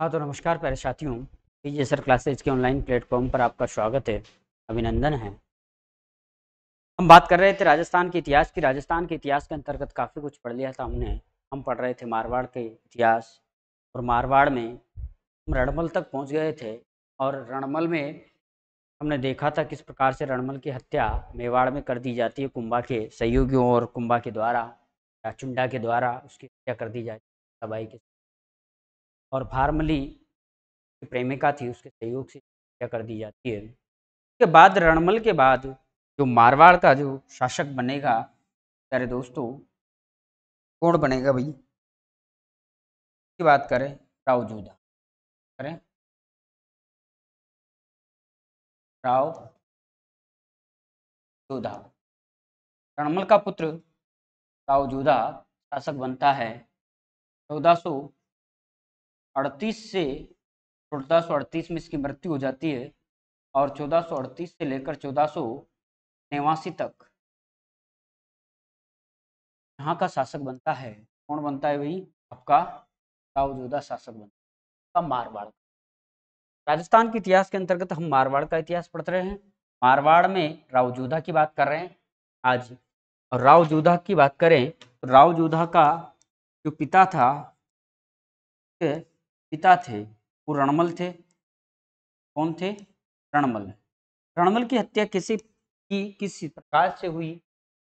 हाँ तो नमस्कार प्यारे साथियों पीजे सर क्लासेज के ऑनलाइन प्लेटफॉर्म पर आपका स्वागत है अभिनंदन है हम बात कर रहे थे राजस्थान के इतिहास की राजस्थान के इतिहास के अंतर्गत काफ़ी कुछ पढ़ लिया था हमने हम पढ़ रहे थे मारवाड़ के इतिहास और मारवाड़ में हम रणमल तक पहुंच गए थे और रणमल में हमने देखा था किस प्रकार से रणमल की हत्या मेवाड़ में कर दी जाती है कुंभा के सहयोगियों और कुंभा के द्वारा या चुंडा के द्वारा उसकी हत्या कर दी जाती है तबाही के और भारमली की प्रेमिका थी उसके सहयोग से हत्या कर दी जाती है उसके बाद रणमल के बाद जो मारवाड़ का जो शासक बनेगा प्यारे दोस्तों कौन बनेगा भाई की बात करें राव जोधा करें राव जोधा रणमल का पुत्र राव जोधा शासक बनता है चौदह सौ अड़तीस से चौदह में इसकी मृत्यु हो जाती है और चौदह से लेकर चौदह तक यहाँ का शासक बनता है कौन बनता है भाई आपका ताउजोदा शासक बनता है मारवाड़ राजस्थान के इतिहास के अंतर्गत हम मारवाड़ का इतिहास पढ़ रहे हैं मारवाड़ में रावजोधा की बात कर रहे हैं आज और रावजोधा की बात करें तो रावजोधा का जो पिता था पिता थे वो रणमल थे कौन थे रणमल रणमल की हत्या किसी की किस प्रकार से हुई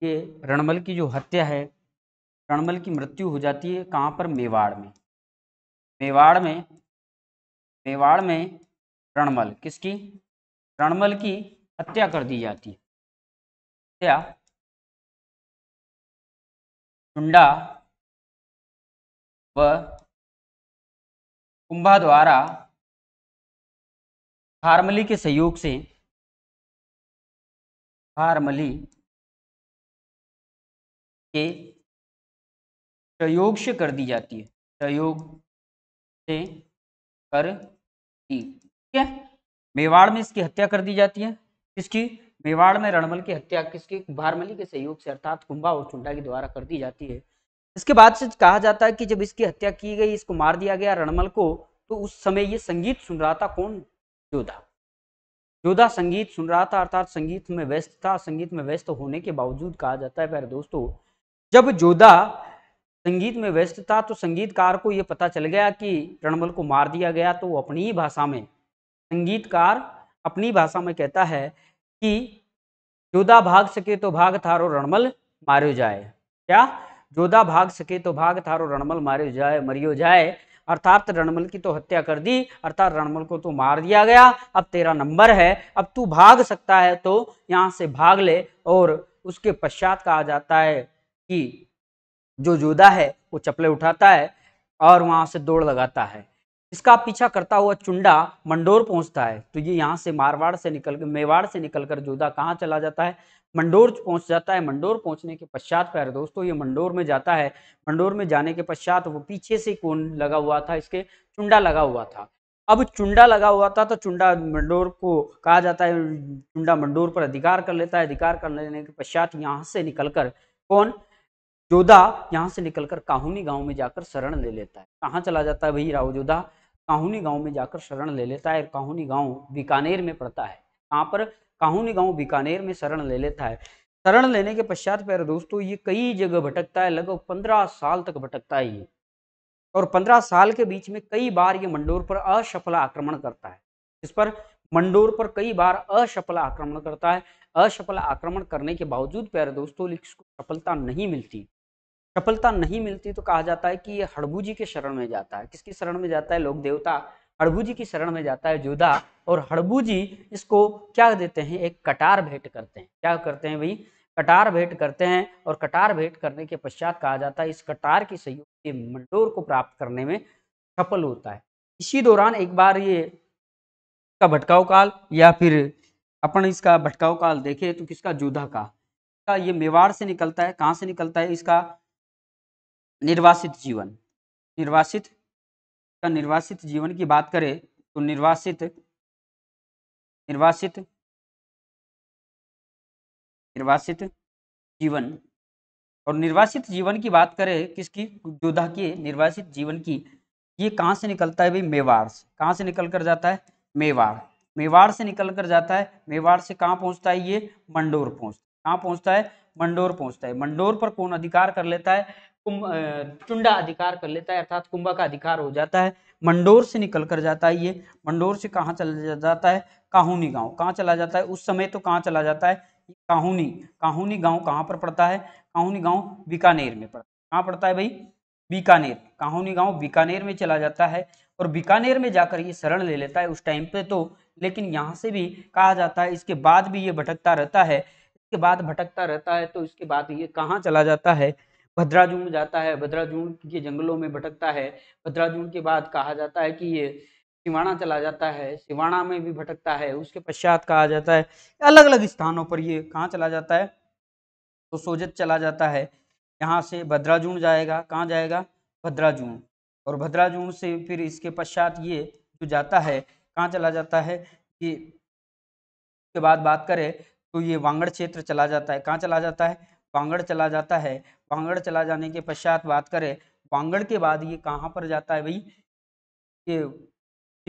कि रणमल की जो हत्या है रणमल की मृत्यु हो जाती है कहाँ पर मेवाड़ में मेवाड़ में मेवाड़ में रणमल किसकी रणमल की हत्या कर दी जाती है हत्या चुंडा व कुंभा द्वारा हारमली के सहयोग से हारमली के सहयोग से कर दी जाती है सहयोग से कर दी ठीक है मेवाड़ में इसकी हत्या कर दी जाती है किसकी मेवाड़ में रणमल की हत्या किसकी भारमली के सहयोग से अर्थात कुंभा और चुंडा के द्वारा कर दी जाती है इसके बाद से कहा जाता है कि जब इसकी हत्या की गई इसको मार दिया गया रणमल को तो उस समय ये संगीत सुन रहा था कौन योदा योदा संगीत सुन रहा था अर्थात संगीत में व्यस्त था संगीत में व्यस्त होने के बावजूद कहा जाता है प्यारे दोस्तों जब योदा संगीत में व्यस्त था तो संगीतकार को यह पता चल गया कि रणमल को मार दिया गया तो वो अपनी ही भाषा में संगीतकार अपनी भाषा में कहता है कि योदा भाग सके तो भाग थारो रणमल मारे जाए क्या जोधा भाग सके तो भाग थारो रणमल मारे जाए मरियो जाए अर्थात रणमल की तो हत्या कर दी अर्थात रणमल को तो मार दिया गया अब तेरा नंबर है अब तू भाग सकता है तो यहाँ से भाग ले और उसके पश्चात कहा जाता है कि जो जोधा है वो चपले उठाता है और वहां से दौड़ लगाता है इसका पीछा करता हुआ चुंडा मंडोर पहुंचता है तो ये यहाँ से मारवाड़ से निकल मेवाड़ से निकलकर जोधा कहाँ चला जाता है मंडोर पहुंच जाता है मंडोर पहुंचने के पश्चात प्यारे दोस्तों ये मंडोर में जाता है मंडोर में जाने के पश्चात वो पीछे से कोन लगा हुआ था इसके चुंडा लगा हुआ था अब चुंडा लगा हुआ था तो चुंडा मंडोर को कहा जाता है चुंडा मंडोर पर अधिकार कर लेता है अधिकार कर लेने के पश्चात यहाँ से निकलकर कौन जोधा यहाँ से निकलकर काहुनी गांव में जाकर शरण ले लेता है कहाँ चला जाता है भाई राहु जोधा काहुनी गांव में जाकर शरण ले लेता है काहुनी गांव बीकानेर में पड़ता है कहाँ पर काहू ने गाँव बीकानेर में शरण ले लेता है शरण लेने के पश्चात प्यारे दोस्तों ये कई जगह भटकता है लगभग पंद्रह साल तक भटकता है ये और पंद्रह साल के बीच में कई बार ये मंडोर पर असफल आक्रमण करता है इस पर मंडोर पर कई बार असफल आक्रमण करता है असफल आक्रमण करने के बावजूद प्यारे दोस्तों इसको सफलता नहीं मिलती सफलता नहीं मिलती तो कहा जाता है कि ये हड़बू जी के शरण में जाता है किसकी शरण में जाता है लोक देवता हड़बू जी की शरण में जाता है जोधा और हड़बू जी इसको क्या देते हैं एक कटार भेंट करते हैं क्या करते हैं भाई कटार भेंट करते हैं और कटार भेंट करने के पश्चात कहा जाता है इस कटार की सहयोग से मंडोर को प्राप्त करने में सफल होता है इसी दौरान एक बार ये का भटकाव काल या फिर अपन इसका भटकाव काल देखे तो किसका जोधा का का ये मेवाड़ से निकलता है कहाँ से निकलता है इसका निर्वासित जीवन निर्वासित का निर्वासित जीवन की बात करें तो निर्वासित निर्वासित निर्वासित जीवन और निर्वासित जीवन की बात करें किसकी योद्धा के निर्वासित जीवन की ये कहाँ से निकलता है भाई मेवाड़ से कहाँ से निकल कर जाता है मेवाड़ मेवाड़ से निकल कर जाता है मेवाड़ से कहाँ पहुँचता है ये मंडोर पहुँचता है कहाँ पहुँचता है मंडोर पहुँचता है मंडोर पर कौन अधिकार कर लेता है टुंडा अधिकार कर लेता है अर्थात कुंभा का अधिकार हो जाता है मंडोर से निकल कर जाता है ये मंडोर से कहाँ चला जाता है काहूनी गांव कहाँ चला जाता है उस समय तो कहाँ चला जाता है काहूनी काहूनी गांव कहाँ पर पड़ता है काहूनी गांव बीकानेर में पड़ता है कहाँ पड़ता है भाई बीकानेर काहूनी गांव बीकानेर में चला जाता है और बीकानेर में जाकर ये शरण ले लेता है उस टाइम पे तो लेकिन यहाँ से भी कहा जाता है इसके बाद भी ये भटकता रहता है इसके बाद भटकता रहता है तो इसके बाद ये कहाँ चला जाता है भद्राजूण जाता है भद्राजूण के जंगलों में भटकता है भद्राजूण के बाद कहा जाता है कि ये सिवाणा चला जाता है सिवाणा में भी भटकता है उसके पश्चात कहा जाता है अलग अलग स्थानों पर ये कहाँ चला जाता है तो सोजत चला जाता है यहाँ से भद्राजूण जाएगा कहाँ जाएगा भद्राजूण और भद्राजूण से फिर इसके पश्चात ये जो जाता है कहाँ चला जाता है कि उसके बाद बात करें तो ये वांगड़ क्षेत्र चला जाता है कहाँ चला जाता है वांगड़ चला जाता है पांगड़ चला जाने के पश्चात बात करें वांगड़ के बाद ये कहाँ पर जाता है भाई ये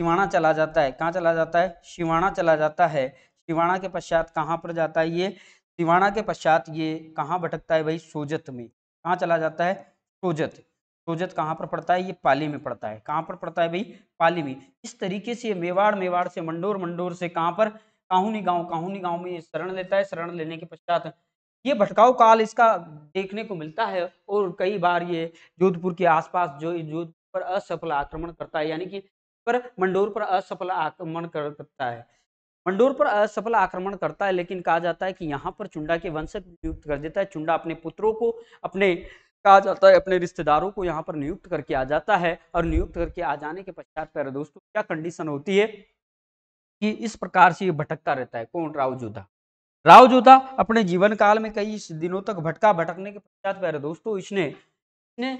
शिवाणा चला जाता है कहाँ चला जाता है शिवाणा चला जाता है शिवाणा के पश्चात कहाँ पर जाता है ये शिवाणा के पश्चात ये कहाँ भटकता है भाई सोजत में कहाँ चला जाता है सोजत सोजत कहाँ पर पड़ता है ये पाली में पड़ता है कहाँ पर पड़ता है भाई पाली में इस तरीके से ये मेवाड़ मेवाड़ से मंडोर मंडोर से कहाँ पर काहूनी गांव काहूनी गांव में ये शरण लेता है शरण लेने के पश्चात ये भटकाव काल इसका देखने को मिलता है और कई बार ये जोधपुर के आसपास जो जोधपुर पर असफल आक्रमण करता है यानी कि पर मंडोर पर असफल आक्रमण करता है मंडोर पर असफल आक्रमण करता है लेकिन कहा जाता है कि यहाँ पर चुंडा के वंशक नियुक्त कर देता है चुंडा अपने पुत्रों को अपने कहा जाता है अपने रिश्तेदारों को यहाँ पर नियुक्त करके आ जाता है और नियुक्त करके आ जाने के पश्चात पर दोस्तों क्या कंडीशन होती है कि इस प्रकार से ये भटकता रहता है कौन राव जोधा राव जो था अपने जीवन काल में कई दिनों तक भटका भटकने के पश्चात पैर दोस्तों इसने इसने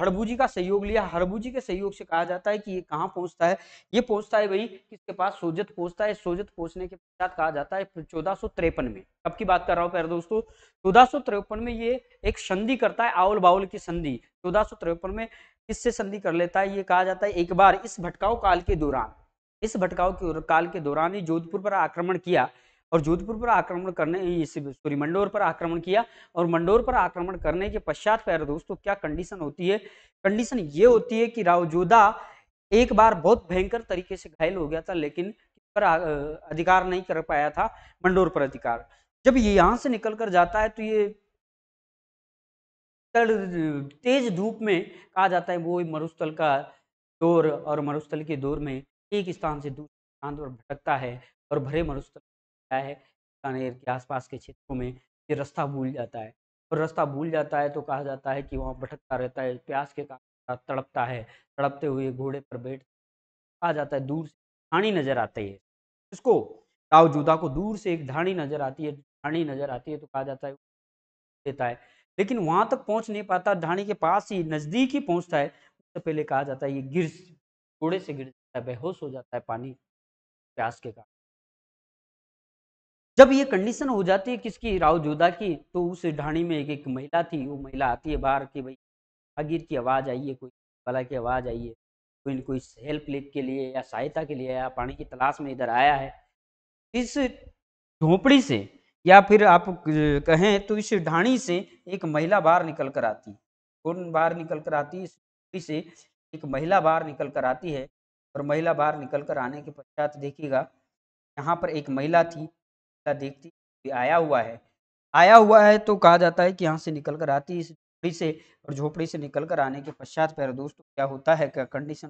हड़बूजी का सहयोग लिया हड़बूजी के सहयोग से कहा जाता है कि ये कहाँ पहुंचता है ये पहुंचता है भाई किसके पास सोजत पहुंचता है सोजत पहुंचने के पश्चात कहा जाता है चौदह में कब की बात कर रहा हूँ पैर दोस्तों चौदह में ये एक संधि करता है आउल बाउल की संधि चौदह में किससे संधि कर लेता है ये कहा जाता है एक बार इस भटकाव काल के दौरान इस भटकाव काल के दौरान ही जोधपुर पर आक्रमण किया और जोधपुर पर आक्रमण करने सॉरी मंडोर पर आक्रमण किया और मंडोर पर आक्रमण करने के पश्चात प्यारे दोस्तों क्या कंडीशन होती है कंडीशन ये होती है कि राव जोधा एक बार बहुत भयंकर तरीके से घायल हो गया था लेकिन पर अधिकार नहीं कर पाया था मंडोर पर अधिकार जब ये यहाँ से निकल कर जाता है तो ये तेज धूप में कहा जाता है वो मरुस्थल का दौर और मरुस्थल के दौर में एक स्थान से दूसरे स्थान पर भटकता है और भरे मरुस्थल है बीकानेर के आसपास के क्षेत्रों में ये रास्ता भूल जाता है और रास्ता भूल जाता है तो कहा जाता है कि वहाँ भटकता रहता है प्यास के कारण तड़पता है तड़पते हुए घोड़े पर बैठ कहा जाता है दूर से ढाणी नजर आती है इसको ताव को दूर से एक ढाणी नजर आती है ढाणी नजर आती है तो कहा जाता है देता है लेकिन वहां तक पहुंच नहीं पाता ढाणी के पास ही नजदीक ही पहुंचता है उससे पहले कहा जाता है ये गिर घोड़े से गिर जाता है बेहोश हो जाता है पानी प्यास के कारण जब ये कंडीशन हो जाती है किसकी राव जोधा की तो उस ढाणी में एक एक महिला थी वो महिला आती है बाहर की भाई आगीर की आवाज़ आई है कोई भला की आवाज़ आई है कोई न कोई हेल्प के लिए या सहायता के लिए या पानी की तलाश में इधर आया है इस झोंपड़ी से या फिर आप कहें तो इस ढाणी से एक महिला बाहर निकल कर आती है कौन बाहर निकल कर आती इस झोंपड़ी से एक महिला बाहर निकल कर आती है और महिला बाहर निकल कर आने के पश्चात देखिएगा यहाँ पर एक महिला थी देखती है आया हुआ है आया हुआ है तो कहा जाता है कि यहाँ से निकल कर आती है इस झोपड़ी से और झोपड़ी से निकल कर आने के पश्चात पैर दोस्तों क्या होता है क्या कंडीशन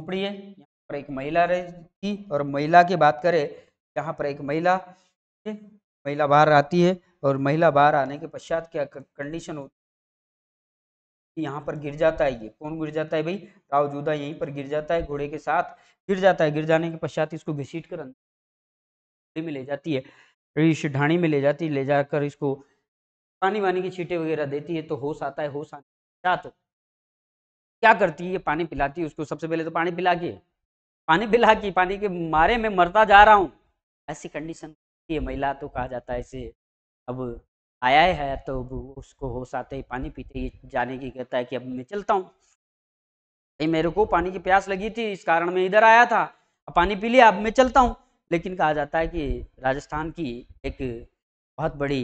झोपड़ी है यहाँ पर एक महिला रहती और महिला की बात करें यहाँ पर एक महिला महिला बाहर आती है और महिला बाहर आने के पश्चात क्या कंडीशन होती यहाँ पर गिर जाता है ये कौन गिर जाता है भाई राव यहीं पर गिर जाता है घोड़े के साथ गिर जाता है गिर जाने के पश्चात इसको घसीट कर अंदर में ले जाती है ऋषि ढाणी में ले जाती है ले जाकर इसको पानी वानी की छीटे वगैरह देती है तो होश आता है होश आने के क्या करती है पानी पिलाती है उसको सबसे पहले तो पानी पिला के पानी पिला के पानी के मारे में मरता जा रहा हूँ ऐसी कंडीशन ये महिला तो कहा जाता है इसे अब आया है तो उसको होश आते ही पानी पीते ही जाने की कहता है कि अब मैं चलता हूँ भाई मेरे को पानी की प्यास लगी थी इस कारण मैं इधर आया था अब पानी पी लिया अब मैं चलता हूँ लेकिन कहा जाता है कि राजस्थान की एक बहुत बड़ी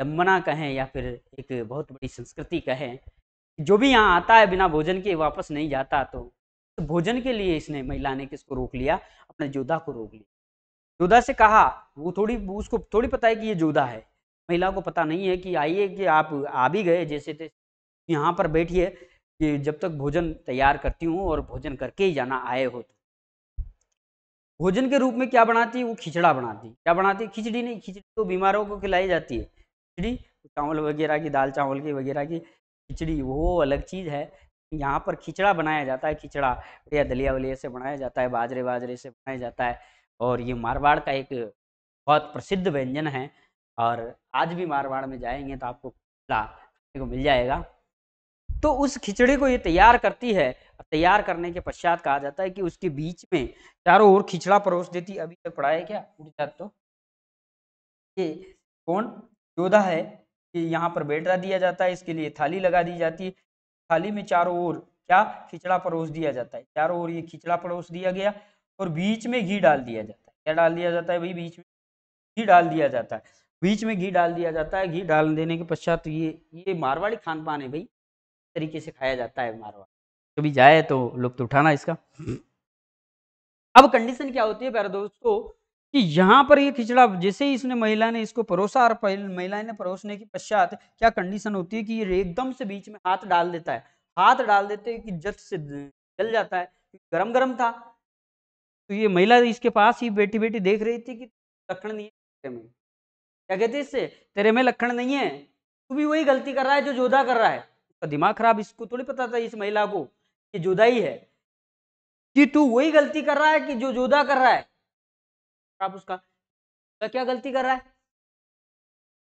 दम्बना कहें या फिर एक बहुत बड़ी संस्कृति कहें जो भी यहाँ आता है बिना भोजन के वापस नहीं जाता तो, तो भोजन के लिए इसने महिला ने किसको रोक लिया अपने जोधा को रोक लिया जोधा से कहा वो थोड़ी उसको थोड़ी पता है कि ये जोधा है महिला को पता नहीं है कि आइए कि आप आ भी गए जैसे तैसे यहाँ पर बैठिए कि जब तक भोजन तैयार करती हूँ और भोजन करके ही जाना आए हो तो भोजन के रूप में क्या बनाती है वो खिचड़ा बनाती क्या बनाती है खिचड़ी नहीं खिचड़ी तो बीमारों को खिलाई जाती है खिचड़ी चावल वगैरह की दाल चावल की वगैरह की खिचड़ी वो अलग चीज़ है यहाँ पर खिचड़ा बनाया जाता है खिचड़ा या दलिया वलिया से बनाया जाता है बाजरे बाजरे से बनाया जाता है और ये मारवाड़ का एक बहुत प्रसिद्ध व्यंजन है और आज भी मारवाड़ में जाएंगे तो आपको खाने को मिल जाएगा तो उस खिचड़ी को ये तैयार करती है तैयार करने के पश्चात कहा जाता है कि उसके बीच में चारों ओर खिचड़ा परोस देती अभी तक पड़ा है क्या उठ जा तो ये कौन योदा है कि यहाँ पर बैठा दिया जाता है इसके लिए थाली लगा दी जाती है थाली में चारों ओर क्या खिचड़ा परोस दिया जाता है चारों ओर ये खिचड़ा परोस दिया गया और बीच में घी डाल दिया जाता है क्या डाल दिया जाता है भाई बीच में घी डाल दिया जाता है बीच में घी डाल दिया जाता है घी डाल देने के पश्चात ये ये मारवाड़ी खान पान है भाई तरीके से खाया जाता है मारवाड़ी कभी तो जाए तो लुप्त उठाना इसका अब कंडीशन क्या होती है प्यारे दोस्तों कि यहाँ पर ये खिचड़ा जैसे ही इसने महिला ने इसको परोसा और महिला ने परोसने के पश्चात क्या कंडीशन होती है कि ये एकदम से बीच में हाथ डाल देता है हाथ डाल देते कि जट से जल जाता है गरम गरम था तो ये महिला इसके पास ही बैठी बैठी देख रही थी कि दखन नहीं है क्या कहते हैं इससे तेरे में लक्षण नहीं है तू भी वही गलती कर रहा है जो जोधा कर रहा है उसका दिमाग खराब इसको थोड़ी पता था इस महिला को कि जोधा ही है कि तू वही गलती कर रहा है कि जो जोधा कर रहा है आप उसका तो क्या गलती कर रहा है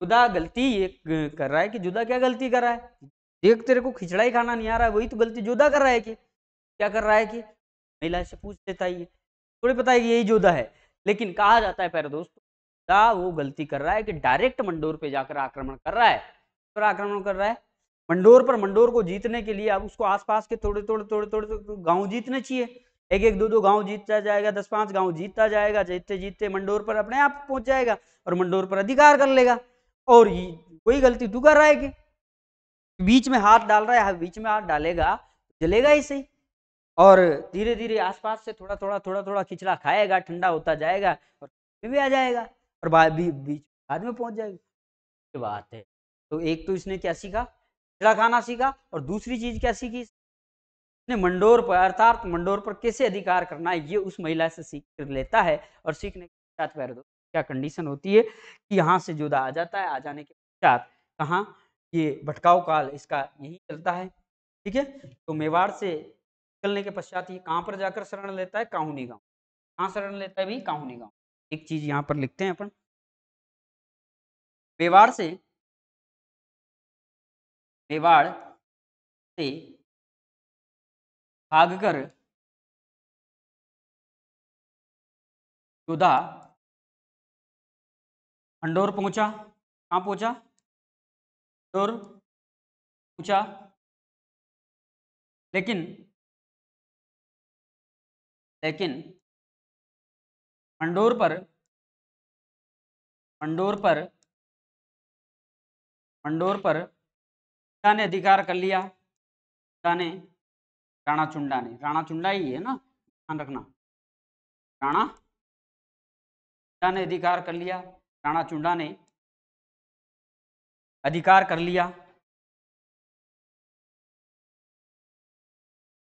जुदा गलती ये कर रहा है कि जुदा क्या गलती कर रहा है देख तेरे को खिचड़ा ही खाना नहीं आ रहा है वही तो गलती जुदा कर रहा है कि क्या कर रहा है कि महिला से पूछ लेता है थोड़ी पता है कि यही जोधा है लेकिन कहा जाता है पैर दोस्त ता वो गलती कर रहा है कि डायरेक्ट मंडोर पे जाकर आक्रमण कर रहा है पर आक्रमण कर रहा है मंडोर पर मंडोर को जीतने के लिए अब उसको आसपास के थोड़े थोड़े थोड़े थोड़े, थोड़े गांव जीतने चाहिए एक एक दो दो गांव जीतता जाएगा दस पांच गांव जीतता जाएगा जीतते जीतते मंडोर पर अपने आप पहुंच जाएगा और मंडोर पर अधिकार कर लेगा और कोई गलती तू कर रहा है कि बीच में हाथ डाल रहा है बीच में हाथ डालेगा जलेगा ही सही और धीरे धीरे आसपास से थोड़ा थोड़ा थोड़ा थोड़ा खिचड़ा खाएगा ठंडा होता जाएगा और भी आ जाएगा और बाद बीच बाद में पहुंच जाएगी ये बात है तो एक तो इसने क्या सीखा खिड़ा खाना सीखा और दूसरी चीज क्या सीखी इसने मंडोर पर अर्थात मंडोर पर कैसे अधिकार करना है ये उस महिला से सीख लेता है और सीखने के साथ पैर दो क्या कंडीशन होती है कि यहाँ से जोधा आ जाता है आ जाने के पश्चात कहाँ ये भटकाव काल इसका यही चलता है ठीक है तो मेवाड़ से निकलने के पश्चात ये कहाँ पर जाकर शरण लेता है काहुनी गाँव कहाँ शरण लेता है भी काहुनी गाँव एक चीज यहाँ पर लिखते हैं अपन मेवाड़ से मेवाड़ से भागकर योदा खंडोर पहुंचा कहाँ पहुंचा खंडोर पहुंचा लेकिन लेकिन मंडोर पर मंडोर पर मंडोर पर चुंडा ने अधिकार कर लिया चुंडा ने राणा चुंडा ने राणा चुंडा ही है ना ध्यान रखना राणा चुंडा ने अधिकार कर लिया राणा चुंडा ने अधिकार कर लिया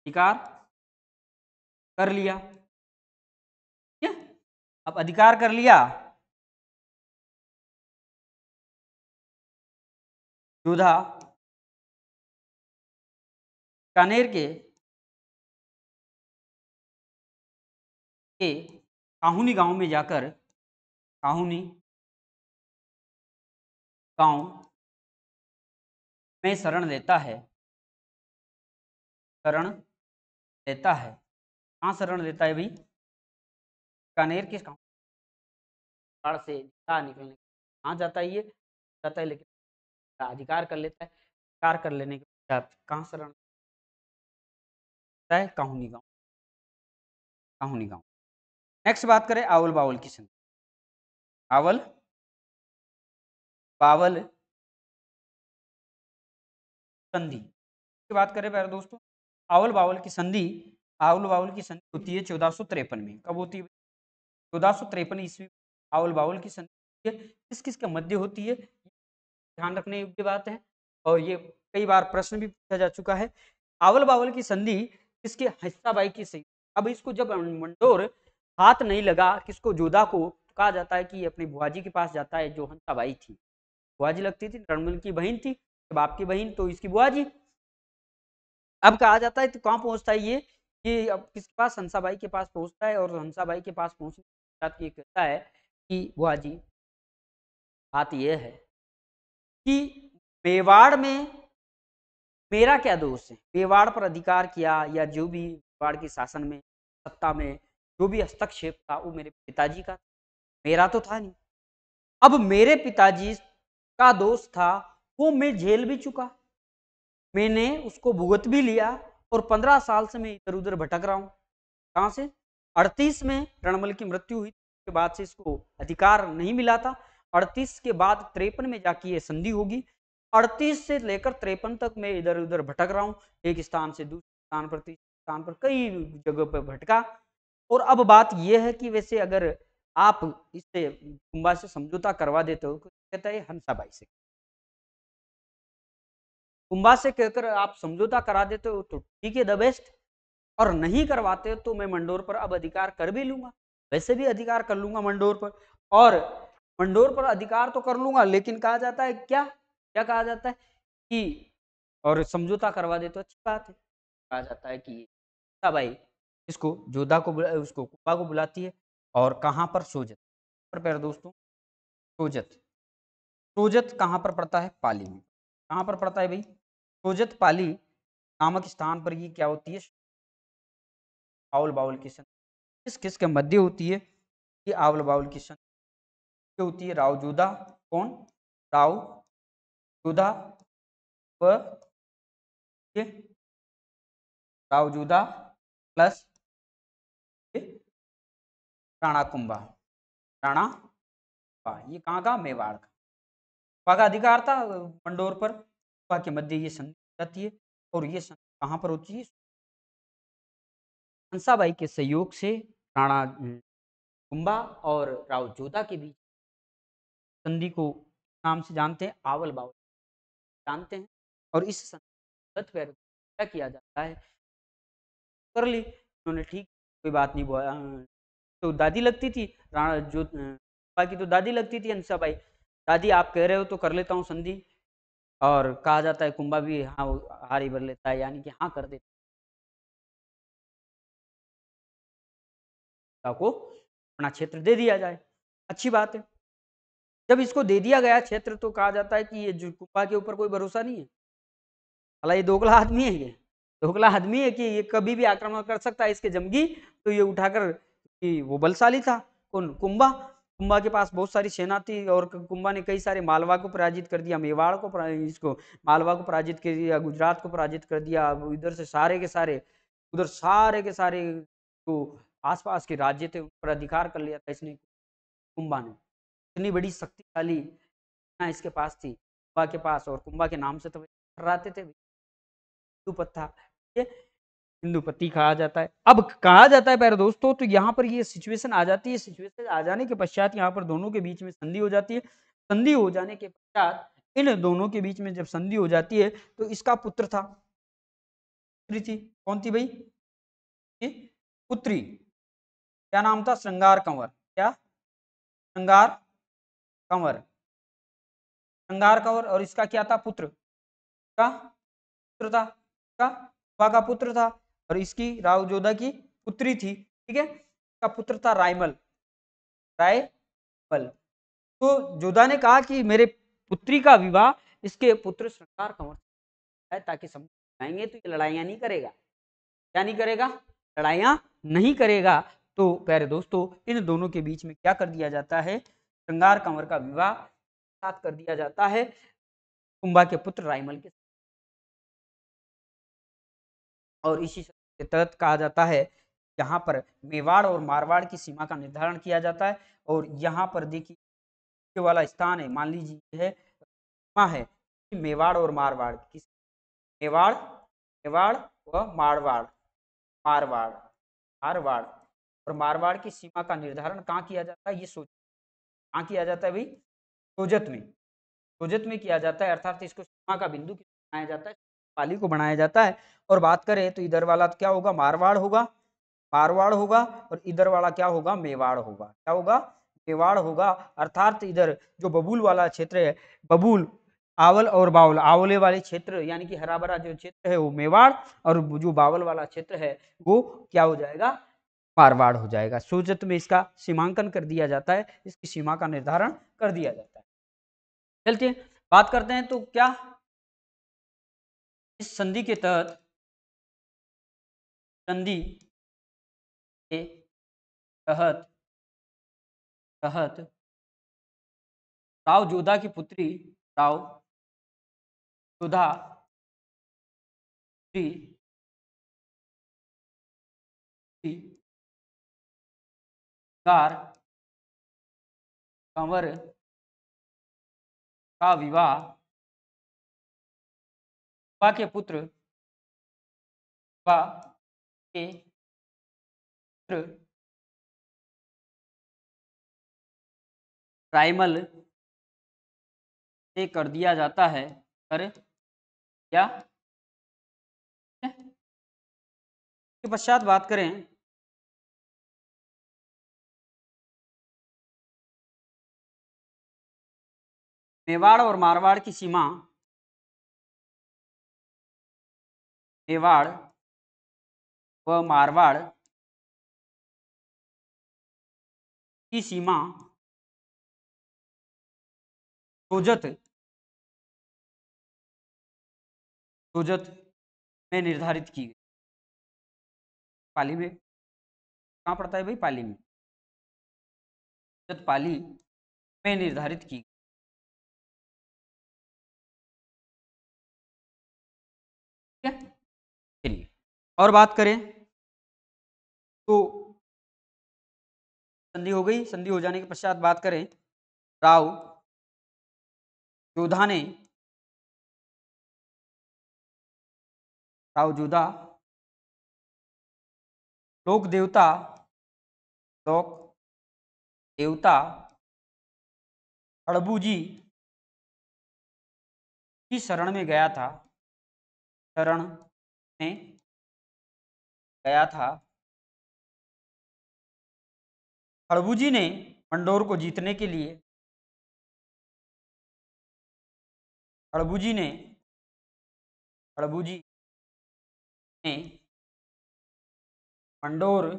अधिकार कर लिया अब अधिकार कर लिया योधा कानेर के के काहुनी गांव में जाकर काहुनी गांव में शरण लेता है शरण लेता है कहाँ शरण लेता है भाई कनेर किस काम काउंट से जिला निकलने कहाँ जाता है ये जाता है लेकिन अधिकार कर लेता है अधिकार कर लेने के बाद कहाँ शरण है कहूनी गाँव कहूनी गाँव नेक्स्ट बात करें आवल बावल की संधि आवल बावल संधि की बात करें प्यारे दोस्तों आवल बावल की संधि आवल बावल की संधि होती है चौदह में कब होती है चौदह सौ तिरपन ईस्वी आवल बाउल की संधि किस किस के मध्य होती है ध्यान रखने योग्य बात है और ये कई बार प्रश्न भी पूछा जा चुका है आवल बावल की संधि किसके हिस्साबाई की सही अब इसको जब मंडोर हाथ नहीं लगा किसको जोधा को तो कहा जाता है कि अपनी बुआ के पास जाता है जो हंसाबाई थी बुआ लगती थी रणमल की बहन थी बाप की बहन तो इसकी बुआजी अब कहा जाता है तो कहाँ पहुंचता है ये कि अब किसके पास हंसाबाई के पास पहुंचता है और हंसाबाई के पास पहुंचने साथ ये कहता है कि बुआ जी बात यह है कि मेवाड़ में मेरा क्या दोष है मेवाड़ पर अधिकार किया या जो भी मेवाड़ के शासन में सत्ता में जो भी हस्तक्षेप था वो मेरे पिताजी का मेरा तो था नहीं अब मेरे पिताजी का दोष था वो मैं झेल भी चुका मैंने उसको भुगत भी लिया और पंद्रह साल से मैं इधर उधर भटक रहा हूँ कहाँ से अड़तीस में रणमल की मृत्यु हुई के बाद से इसको अधिकार नहीं मिला था अड़तीस के बाद त्रेपन में जाके ये संधि होगी अड़तीस से लेकर त्रेपन तक मैं इधर उधर भटक रहा हूँ एक स्थान से दूसरे स्थान पर तीसरे स्थान पर कई जगह पर भटका और अब बात यह है कि वैसे अगर आप इससे कुंबा से समझौता करवा देते हो तो कहता है हंसाबाई से कुंबा से कहकर आप समझौता करा देते हो तो ठीक है द बेस्ट और नहीं करवाते तो मैं मंडोर पर अब अधिकार कर भी लूंगा वैसे भी अधिकार कर लूंगा मंडोर पर और मंडोर पर अधिकार तो कर लूंगा लेकिन कहा जाता है क्या क्या कहा जाता है कि और समझौता करवा दे तो अच्छी बात है कहा जाता है कि भाई इसको जोधा को बुला उसको कुबा को बुलाती है और कहाँ पर सोजत पर प्यारे दोस्तों सोजत सोजत कहाँ पर पड़ता है पाली में कहाँ पर पड़ता है भाई सोजत पाली नामक स्थान पर ये क्या होती है आवल बाउल की संधि किस किस के मध्य होती है ये आवल बाउल की संधि होती है राव जुदा कौन राव जुदा व राव जुदा प्लस राणा कुंभा ये कहाँ का मेवाड़ का वहाँ का अधिकार था मंडोर पर वहाँ के मध्य ये संधि जाती है और ये संधि कहाँ पर होती है हंसाबाई के सहयोग से राणा कुंबा और राव जोधा के बीच संधि को नाम से जानते हैं आवल बावल जानते हैं और इस संधि किया जाता है कर ली उन्होंने ठीक कोई बात नहीं बोला तो दादी लगती थी राणा जो बाकी तो दादी लगती थी भाई दादी आप कह रहे हो तो कर लेता हूँ संधि और कहा जाता है कुंभा भी हाँ हारी भर लेता है यानी कि हाँ कर देता को अपना क्षेत्र दे दिया जाए अच्छी बात है जब इसको दे दिया गया क्षेत्र तो कहा जाता है कि ये जुकुम्बा के ऊपर कोई भरोसा नहीं है भला ये दोगला आदमी है ये दोगला आदमी है कि ये कभी भी आक्रमण कर सकता है इसके जमगी तो ये उठाकर कि वो बलशाली था कौन कुंबा कुंबा के पास बहुत सारी सेना थी और कुंबा ने कई सारे मालवा को पराजित कर दिया मेवाड़ को इसको मालवा को पराजित कर दिया गुजरात को पराजित कर दिया इधर से सारे के सारे उधर सारे के सारे को आसपास के राज्य थे उन पर अधिकार कर लिया था इसने कुंभा ने इतनी बड़ी शक्तिशाली सेना इसके पास थी कुंभा के पास और कुंभा के नाम से तो कराते थे हिंदुपत था हिंदुपति कहा जाता है अब कहा जाता है पहले दोस्तों तो यहाँ पर ये सिचुएशन आ जाती है सिचुएशन आ जाने के पश्चात यहाँ पर दोनों के बीच में संधि हो जाती है संधि हो जाने के पश्चात इन दोनों के बीच में जब संधि हो जाती है तो इसका पुत्र था पुत्री थी कौन थी भाई पुत्री क्या नाम था श्रृंगार कंवर क्या श्रृंगार कंवर श्रृंगार कंवर और इसका क्या था पुत्र का पुत्र था का हुआ का पुत्र था और इसकी राव जोधा की पुत्री थी ठीक है का पुत्र था रायमल रायमल तो जोधा ने कहा कि मेरे पुत्री का विवाह इसके पुत्र श्रृंगार कंवर है ताकि समझ आएंगे तो ये लड़ाइयाँ नहीं करेगा क्या नहीं करेगा लड़ाइयाँ नहीं करेगा तो प्यारे दोस्तों इन दोनों के बीच में क्या कर दिया जाता है श्रृंगार कंवर का विवाह साथ कर दिया जाता है कुंभा के पुत्र रायमल के और इसी के तहत कहा जाता है यहाँ पर मेवाड़ और मारवाड़ की सीमा का निर्धारण किया जाता है और यहाँ पर देखिए वाला स्थान है मान लीजिए है है मेवाड़ और मारवाड़ की मेवाड़ मेवाड़ व मारवाड़ मारवाड़ मारवाड़ और मारवाड़ की सीमा का निर्धारण कहाँ किया जाता है ये सोच कहाँ किया जाता है भाई सोजत में सोजत में किया जाता है अर्थात इसको सीमा का बिंदु बनाया जाता है पाली को बनाया जाता है और बात करें तो इधर वाला क्या होगा मारवाड़ होगा मारवाड़ होगा और इधर वाला क्या होगा मेवाड़ होगा क्या होगा मेवाड़ होगा अर्थात इधर जो बबूल वाला क्षेत्र है बबूल आवल और बावल आवले वाले क्षेत्र यानी कि हरा भरा जो क्षेत्र है वो मेवाड़ और जो बावल वाला क्षेत्र है वो क्या हो जाएगा पारवाड़ हो जाएगा सूजत में इसका सीमांकन कर दिया जाता है इसकी सीमा का निर्धारण कर दिया जाता है चलते बात करते हैं तो क्या इस संधि के तहत संधि के तहत तहत राव जोधा की पुत्री राव जोधा पुत्री कार कंवर का विवाह पा के पुत्र पा के पुत्र प्राइमल से कर दिया जाता है कर या पश्चात बात करें मेवाड़ और मारवाड़ की सीमा मेवाड़ व मारवाड़ की सीमा सोजत सोजत में निर्धारित की गई पाली में कहाँ पड़ता है भाई पाली में जत पाली में निर्धारित की और बात करें तो संधि हो गई संधि हो जाने के पश्चात बात करें राव जोधा ने राव जोधा लोक देवता लोक देवता अड़बू जी की शरण में गया था शरण में गया था खड़बूजी ने मंडोर को जीतने के लिए खड़बूजी ने खड़बूजी ने मंडोर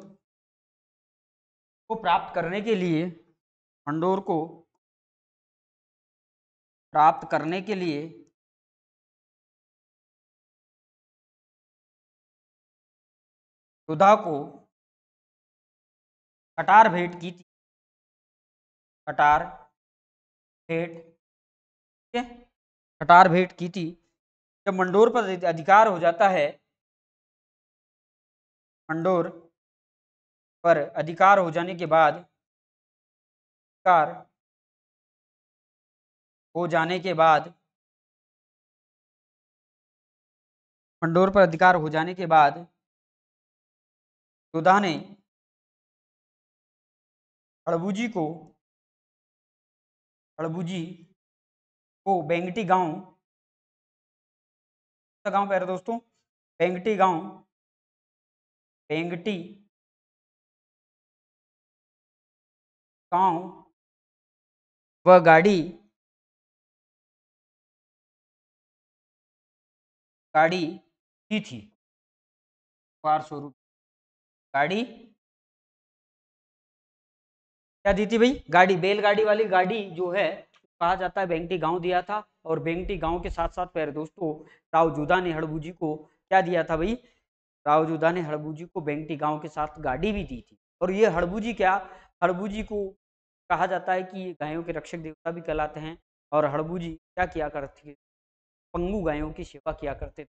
को प्राप्त करने के लिए मंडोर को प्राप्त करने के लिए सुधा को कटार भेंट की थी कटार भेंट ठीक है कटार भेंट की थी जब मंडोर पर अधिकार हो जाता है मंडोर पर अधिकार हो जाने के बाद अधिकार हो जाने के बाद मंडोर पर अधिकार हो जाने के बाद सुधा ने हड़बूजी को हड़बूजी को बेंगटी गांव तो गांव पैर दोस्तों बेंगटी गांव बेंगटी गांव व गाड़ी गाड़ी की थी कार स्वरूप गाड़ी क्या दी थी भाई गाड़ी बैलगाड़ी वाली गाड़ी जो है कहा जाता है बेंगटी गांव दिया था और बेंगटी गांव के साथ साथ पैर दोस्तों राव जुदा ने हड़बूजी को क्या दिया था भाई राव जुदा ने हड़बूजी को बेंगटी गांव के साथ गाड़ी भी दी थी और ये हड़बूजी क्या हड़बूजी को कहा जाता है कि ये गायों के रक्षक देवता भी कहलाते हैं और हड़बूजी क्या किया करते पंगू गायों की सेवा किया करते थे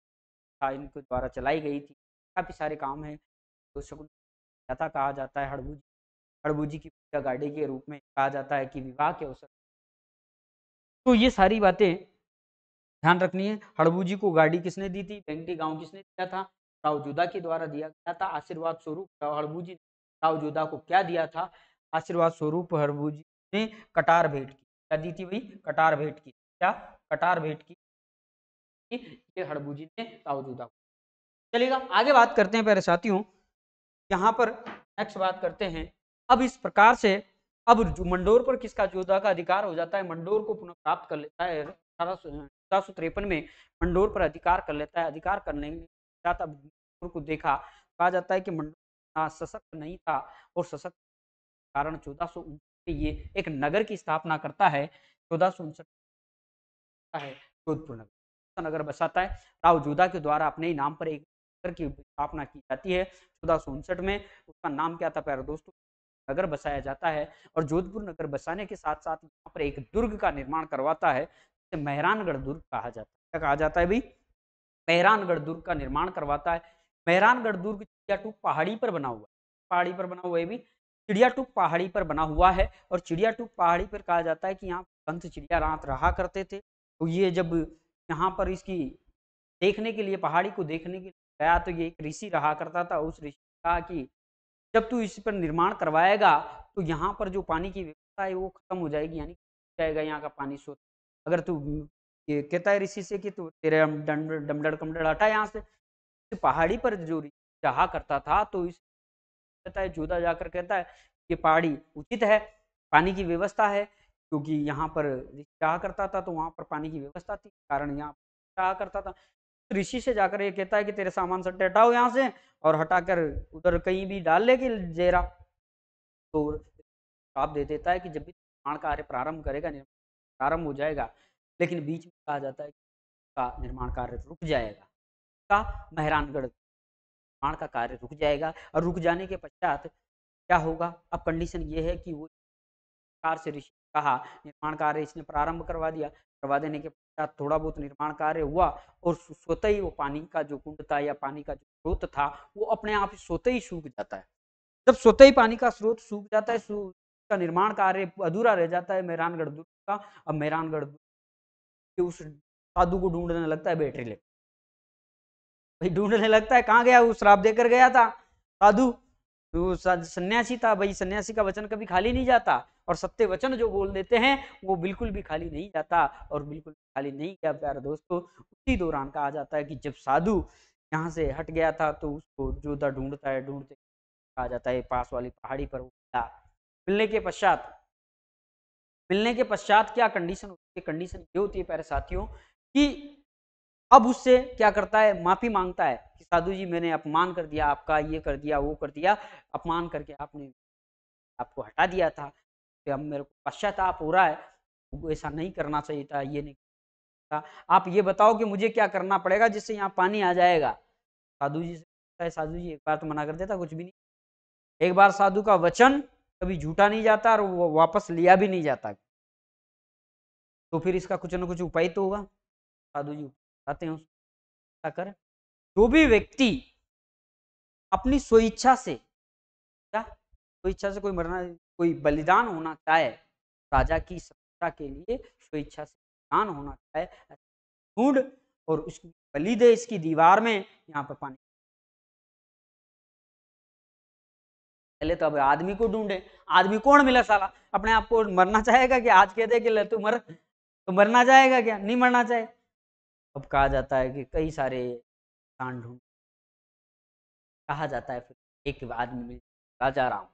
इनके द्वारा चलाई गई थी काफ़ी सारे काम हैं शकुन था कहा जाता है हड़बू हड़बूजी की पूजा गाड़ी के रूप में कहा जाता है कि विवाह के अवसर तो ये सारी बातें ध्यान रखनी है हड़बूजी को गाड़ी किसने दी थी बैंगटी गांव किसने दिया था राव जुदा के द्वारा दिया गया था आशीर्वाद स्वरूप हड़बूजी जुदा को क्या दिया था आशीर्वाद स्वरूप हरबूजी ने कटार भेंट की क्या दी थी भाई कटार भेंट की क्या कटार भेंट की ये हड़बूजी ने राव जुदा को चलेगा आगे बात करते हैं पहले साथियों यहाँ पर नेक्स्ट बात करते हैं अब इस प्रकार से अब मंडोर पर किसका जोधा का अधिकार हो जाता है मंडोर को पुनः प्राप्त कर लेता है अठारह सौ तिरपन में मंडोर पर अधिकार कर लेता है अधिकार करने के को देखा कहा जाता है कि मंडोर सशक्त नहीं था और सशक्त कारण चौदह सौ उनसठ ये एक नगर की स्थापना करता है चौदह सौ उनसठ है जोधपुर नगर नगर बसाता है राव जोधा के द्वारा अपने ही नाम पर एक की स्थापना की जाती है चौदह में उसका नाम क्या था प्यारा दोस्तों नगर बसाया जाता है और जोधपुर नगर बसाने के साथ साथ यहाँ पर एक दुर्ग का निर्माण करवाता है जिसे मेहरानगढ़ दुर्ग कहा जाता है क्या कहा जाता है भाई मेहरानगढ़ दुर्ग का निर्माण करवाता है मेहरानगढ़ दुर्ग चिड़ियाटूक पहाड़ी पर बना हुआ है पहाड़ी पर बना हुआ है भी चिड़ियाटूक पहाड़ी पर बना हुआ है और चिड़ियाटूक पहाड़ी पर कहा जाता है कि यहाँ पंथ चिड़िया रात रहा करते थे तो ये जब यहाँ पर इसकी देखने के लिए पहाड़ी को देखने के लिए गया तो ये एक ऋषि रहा करता था उस ऋषि ने कहा कि जब तू इस पर निर्माण करवाएगा तो यहाँ पर जो पानी की व्यवस्था है वो खत्म हो जाएगी यानी जाएगा यहाँ का पानी स्रोत अगर तू ये कहता है ऋषि से कि तू तेरे डमडड़ कमडड़ हटा यहाँ से तो पहाड़ी पर जो रहा करता था तो इस कहता है जोधा जाकर कहता है कि पहाड़ी उचित है पानी की व्यवस्था है क्योंकि यहाँ पर रहा करता था तो वहाँ पर पानी की व्यवस्था थी कारण यहाँ रहा करता था ऋषि से जाकर ये कहता है कि तेरे सामान सब हटाओ यहाँ से और हटाकर उधर कहीं भी डाल ले कि जेरा तो आप दे देता है कि जब भी निर्माण कार्य प्रारंभ करेगा प्रारंभ हो जाएगा लेकिन बीच में कहा जाता है कि का निर्माण कार्य रुक जाएगा का मेहरानगढ़ निर्माण का कार्य रुक जाएगा और रुक जाने के पश्चात क्या होगा अब कंडीशन ये है कि वो कार से ऋषि कहा निर्माण कार्य इसने प्रारंभ करवा दिया करवा देने के या थोड़ा बहुत निर्माण कार्य हुआ और स्वतः ही वो पानी का जो कुंड था या पानी का जो स्रोत था वो अपने आप स्वतः ही सूख जाता है जब स्वतः ही पानी का स्रोत सूख जाता है का निर्माण कार्य अधूरा रह जाता है मेहरानगढ़ दुर्ग का अब मेहरानगढ़ के उस साधु को ढूंढने लगता है बैटरी ले भाई ढूंढने लगता है कहाँ गया वो श्राप देकर गया था साधु तो सन्यासी था भाई सन्यासी का वचन कभी खाली नहीं जाता और सत्य वचन जो बोल देते हैं वो बिल्कुल भी खाली नहीं जाता और बिल्कुल खाली नहीं गया प्यारे दोस्तों उसी दौरान कहा जाता है कि जब साधु यहाँ से हट गया था तो उसको जोधा ढूंढता है ढूंढते कहा जाता है पास वाली पहाड़ी पर मिला मिलने के पश्चात मिलने के पश्चात क्या कंडीशन होती है कंडीशन ये होती है प्यारे साथियों कि अब उससे क्या करता है माफी मांगता है कि साधु जी मैंने अपमान कर दिया आपका ये कर दिया वो कर दिया अपमान करके आपने आपको हटा दिया था कि हम मेरे को पश्चाताप हो रहा है ऐसा नहीं करना चाहिए था ये नहीं था आप ये बताओ कि मुझे क्या करना पड़ेगा जिससे यहाँ पानी आ जाएगा साधु जी से साधु जी एक बार तो मना कर देता कुछ भी नहीं एक बार साधु का वचन कभी झूठा नहीं जाता और वो वापस लिया भी नहीं जाता तो फिर इसका कुछ ना कुछ उपाय तो होगा साधु जी बताते हैं क्या कर जो भी व्यक्ति अपनी स्वेच्छा से क्या स्वेच्छा से कोई मरना कोई बलिदान होना चाहे राजा की सत्ता के लिए स्वेच्छा से बलिदान होना चाहे ढूंढ और उसकी बलि दे इसकी दीवार में यहाँ पर पानी पहले तो अब आदमी को ढूंढे आदमी कौन मिला साला अपने आप को मरना चाहेगा कि आज कह दे कि तू मर तो मरना चाहेगा क्या नहीं मरना चाहे अब कहा जाता है कि कई सारे इंसान ढूंढ कहा जाता है फिर एक आदमी मिल राजा राम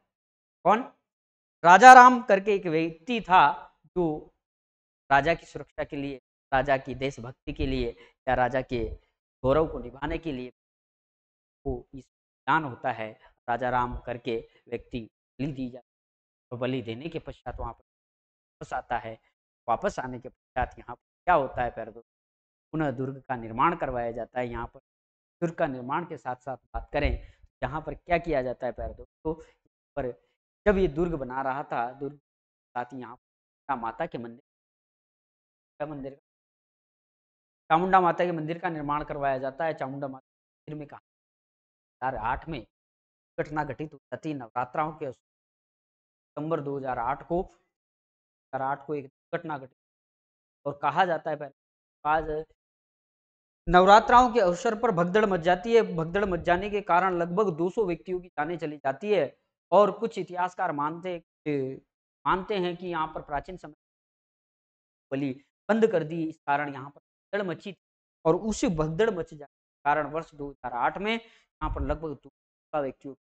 कौन राजा राम करके एक व्यक्ति था जो राजा की सुरक्षा के लिए राजा की देशभक्ति के लिए या राजा के गौरव को निभाने के लिए वो इस दान होता है राजा राम करके व्यक्ति बलि दी जाती है तो बलि देने के पश्चात वहाँ पर वापस आता है वापस आने के पश्चात यहाँ पर क्या होता है पैर पुनः दुर्ग का निर्माण करवाया जाता है यहाँ पर दुर्ग का निर्माण के साथ साथ बात करें यहाँ पर क्या किया जाता है पैर तो पर जब ये दुर्ग बना रहा था दुर्ग साथ ही यहाँ माता के मंदिर मंदिर चामुंडा माता के मंदिर का निर्माण करवाया जाता है चामुंडा माता मंदिर में कहा हजार आठ में घटना घटित जाती है नवरात्राओं के सितंबर 2008 को आठ को एक घटना घटित और कहा जाता है पहले आज नवरात्राओं के अवसर पर भगदड़ मच जाती है भगदड़ मच जाने के कारण लगभग 200 व्यक्तियों की जाने चली जाती है और कुछ इतिहासकार मानते मानते हैं कि यहाँ पर प्राचीन समय बलि बंद कर दी इस कारण यहाँ पर भगदड़ मची थी और उसी भगदड़ मच जाने के कारण वर्ष 2008 में यहाँ पर लगभग दो व्यक्तियों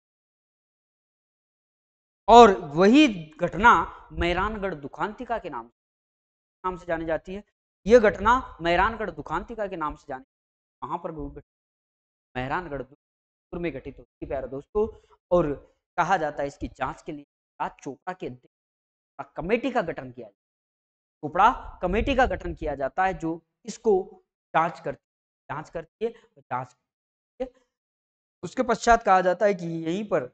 और वही घटना मैरानगढ़ दुखांतिका के नाम नाम से जानी जाती है यह घटना मैरानगढ़ दुखांतिका के नाम से जानी वहां पर मैरानगढ़ में घटित होती है प्यारे दोस्तों और कहा जाता है इसकी जांच के लिए चोपड़ा के कमेटी का गठन किया जाता है चोपड़ा कमेटी का गठन किया जाता है जो इसको जांच करती है जांच करती है जांच उसके पश्चात कहा जाता है कि यहीं पर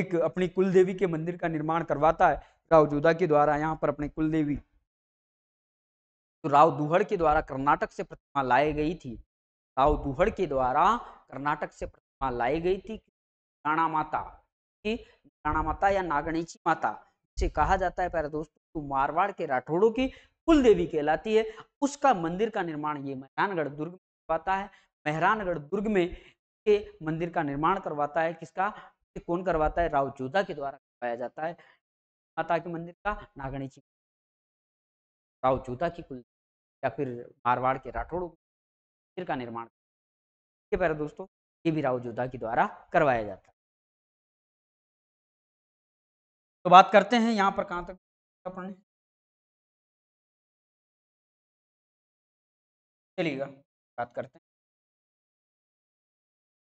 एक अपनी कुलदेवी के मंदिर का निर्माण करवाता है राव जोधा के द्वारा यहाँ पर अपने कुलदेवी तो राव दुहड़ के द्वारा कर्नाटक से प्रतिमा लाई गई थी राव दुहड़ के द्वारा कर्नाटक से प्रतिमा लाई गई थी राणा माता राणा माता या की माता जिसे कहा जाता है पहले दोस्तों तो मारवाड़ के राठौड़ों की कुल देवी कहलाती है उसका मंदिर का निर्माण ये मेहरानगढ़ दुर्ग में करवाता है मेहरानगढ़ दुर्ग में के मंदिर का निर्माण करवाता है किसका कौन करवाता है राव जोधा के द्वारा करवाया जाता है माता के मंदिर का नागणी जी राव जोधा की कुल या फिर मारवाड़ के राठौड़ों मंदिर का निर्माण ये दोस्तों ये भी राव जोधा के द्वारा करवाया जाता है तो बात करते हैं यहाँ पर कहाँ तक अपन चलिएगा बात करते हैं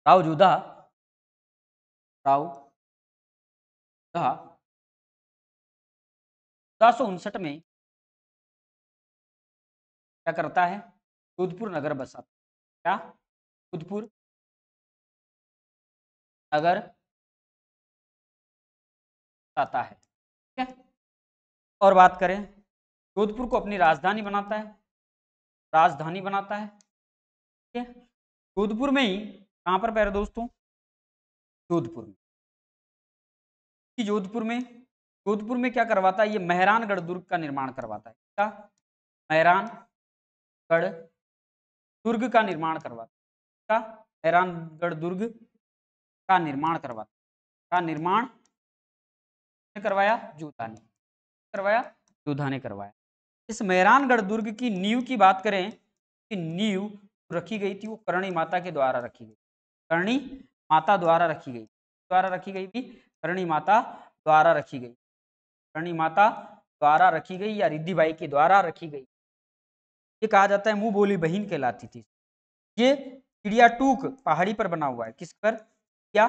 राव जुदा राव उन्नीस सौ उनसठ में क्या करता है जोधपुर नगर बसाता क्या जोधपुर नगर आता है ठीक है और बात करें जोधपुर को अपनी राजधानी बनाता है राजधानी बनाता है ठीक है जोधपुर में ही कहाँ पर पैर दोस्तों जोधपुर में जोधपुर में जोधपुर में क्या करवाता है ये मेहरानगढ़ दुर्ग का निर्माण करवाता है क्या मेहरानगढ़ दुर्ग का निर्माण करवाता है क्या मेहरानगढ़ दुर्ग का निर्माण करवाता है का निर्माण ने करवाया जूधा ने करवाया जूधा ने करवाया इस मेहरानगढ़ दुर्ग की नींव की बात करें कि नींव रखी गई थी वो करणी माता के द्वारा रखी गई करणी माता द्वारा रखी गई द्वारा रखी गई थी करणी माता द्वारा रखी गई करणी माता द्वारा रखी गई या रिद्धिबाई के द्वारा रखी गई ये कहा जाता है मुंह बोली बहन कहलाती थी ये चिड़िया टूक पहाड़ी पर बना हुआ है किस पर या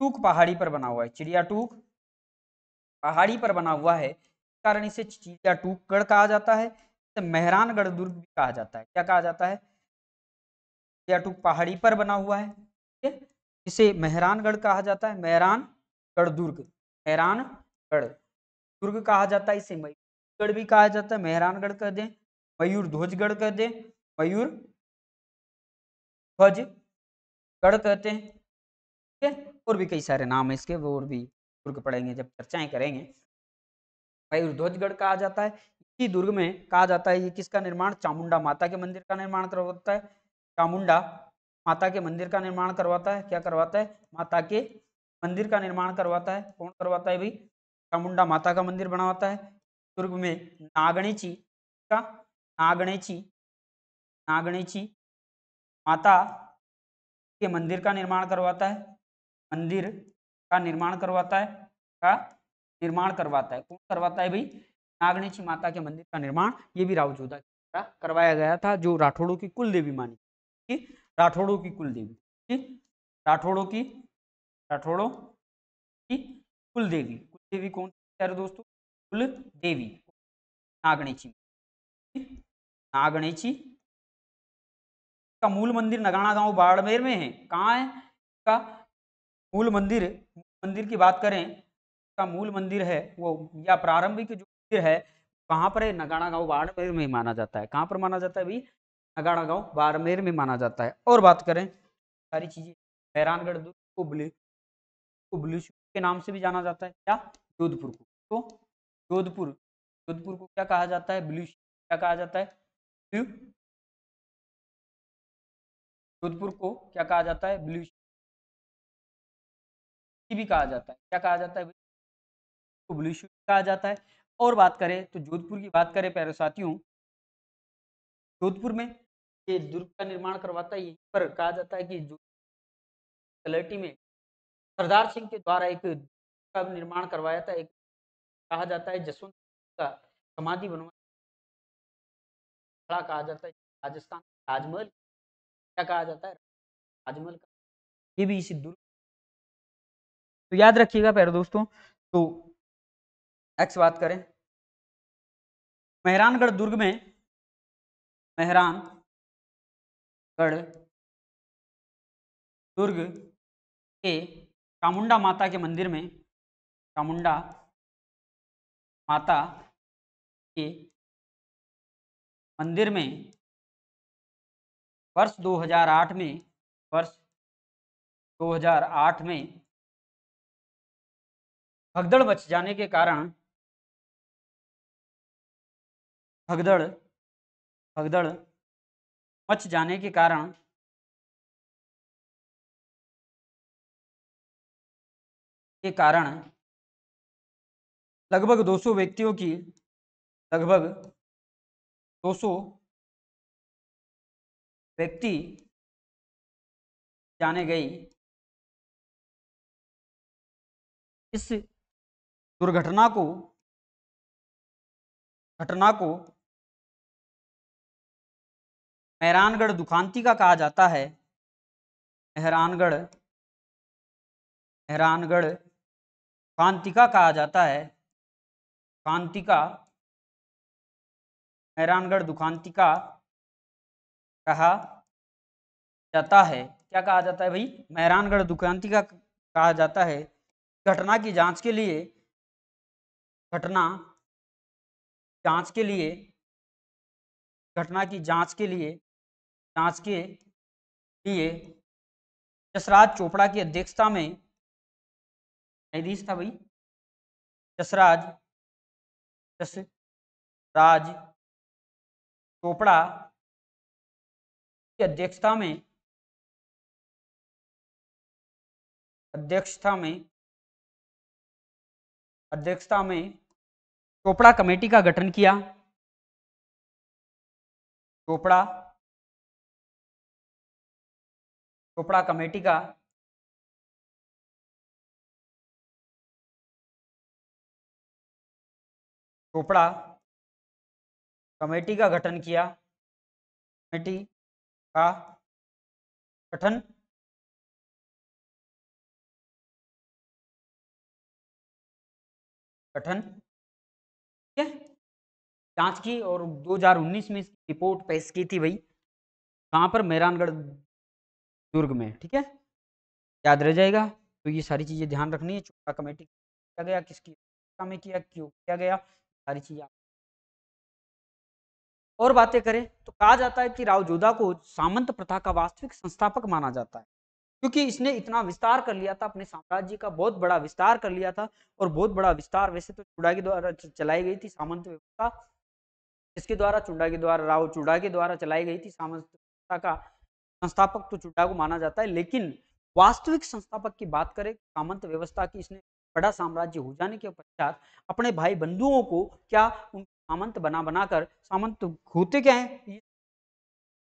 टूक पहाड़ी पर बना हुआ है चिड़िया टूक पहाड़ी पर बना हुआ है इस कारण इसे चिड़ियाटूक गढ़ कहा जाता है इसे मेहरानगढ़ दुर्ग भी कहा जाता है क्या कहा जाता है चिड़ियाटूक पहाड़ी पर बना हुआ है ठीक है इसे मेहरानगढ़ कहा जाता है मेहरानगढ़ दुर्ग मेहरानगढ़ दुर्ग कहा जाता है इसे मयूरगढ़ भी कहा जाता है मेहरानगढ़ कह दें मयूर ध्वजगढ़ कह दें मयूर ध्वजगढ़ कहते हैं ठीक है और भी कई सारे नाम है इसके और भी दुर्ग पढ़ेंगे जब चर्चाएं करेंगे भाई ध्वजगढ़ कहा जाता है इसी दुर्ग में कहा जाता है ये किसका निर्माण चामुंडा माता के मंदिर का निर्माण करवाता है चामुंडा माता के मंदिर का निर्माण करवाता है क्या करवाता है माता के मंदिर का निर्माण करवाता है कौन करवाता है भाई चामुंडा माता का मंदिर बनवाता है दुर्ग में नागणेची का नागणेची नागणेची माता के मंदिर का निर्माण करवाता है मंदिर का निर्माण करवाता है का निर्माण करवाता है कौन करवाता है भाई नागणेश माता के मंदिर का निर्माण ये भी राव जोधा द्वारा करवाया गया था जो राठौड़ों की कुल देवी मानी राठौड़ों की कुल देवी राठौड़ों की राठौड़ों की कुल देवी कुल देवी कौन सी दोस्तों कुल देवी नागणेशी नागणेशी का मूल मंदिर नगाना गांव बाड़मेर में है कहाँ है इसका मूल मंदिर मंदिर की बात करें का मूल मंदिर है वो या प्रारंभिक जो मंदिर है कहाँ पर है नगाड़ा गाँव बाड़मेर में माना जाता है कहाँ पर माना जाता है अभी नगाड़ा गाँव बाड़मेर में माना जाता है और बात करें सारी चीज़ें बैरानगढ़ दुर्ग को ब्लू के नाम से भी जाना जाता है क्या जोधपुर को तो जोधपुर जोधपुर को क्या कहा जाता है ब्लू क्या कहा जाता है जोधपुर को क्या कहा जाता है ब्लू भी कहा जाता है क्या कहा जाता है तो ब्लू शूज कहा जाता है और बात करें तो जोधपुर की बात करें प्यारे साथियों जोधपुर में ये दुर्ग का निर्माण करवाता है पर कहा जाता है कि तलहटी में सरदार सिंह के द्वारा एक का निर्माण करवाया था एक कहा जाता है जसवंत का समाधि बनवा कहा जाता है राजस्थान ताजमहल क्या कहा जाता है ताजमहल का ये भी इसी दुर्ग तो याद रखिएगा प्यारे दोस्तों तो एक्स बात करें मेहरानगढ़ दुर्ग में मेहरानगढ़ दुर्ग के चामुंडा माता के मंदिर में चामुंडा माता के मंदिर में वर्ष 2008 में वर्ष 2008 में भगदड़ बच जाने के कारण भगदड़ भगदड़ मच जाने के कारण के कारण लगभग 200 व्यक्तियों की लगभग 200 व्यक्ति जाने गई इस दुर्घटना को घटना को मेहरानगढ़ दुखांति का कहा जाता है मेहरानगढ़ मेहरानगढ़ कांतिका कहा जाता है कांतिका मेहरानगढ़ दुखांतिका कहा जाता है क्या कहा जाता है भाई मेहरानगढ़ दुखांतिका कहा जाता है घटना की जांच के लिए घटना जांच के लिए घटना की जांच के लिए जांच के लिए जसराज चोपड़ा की अध्यक्षता में न्यायाधीश था भाई जसराज राज चोपड़ा की अध्यक्षता में अध्यक्षता में अध्यक्षता में चोपड़ा कमेटी का गठन किया चोपड़ा चोपड़ा कमेटी का चोपड़ा कमेटी का गठन किया कमेटी का गठन गठन ठीक है जांच की और 2019 में इसकी रिपोर्ट पेश की थी भाई कहाँ पर मेहरानगढ़ दुर्ग में ठीक है याद रह जाएगा तो ये सारी चीज़ें ध्यान रखनी है चुपड़ा कमेटी किया गया किसकी में किया क्यों किया गया सारी चीज़ें और बातें करें तो कहा जाता है कि राव जोधा को सामंत प्रथा का वास्तविक संस्थापक माना जाता है क्योंकि इसने इतना विस्तार कर लिया था अपने साम्राज्य का बहुत बड़ा विस्तार कर लिया था और बहुत बड़ा विस्तार वैसे तो चुड़ा के द्वारा चलाई गई थी सामंत व्यवस्था इसके द्वारा चुड़ा के द्वारा राव चुड़ा के द्वारा चलाई गई थी सामंत व्यवस्था का संस्थापक तो चुड़ा को माना जाता है लेकिन वास्तविक संस्थापक की बात करें सामंत व्यवस्था की इसने बड़ा साम्राज्य हो जाने के पश्चात अपने भाई बंधुओं को क्या उन सामंत बना बनाकर सामंत होते क्या है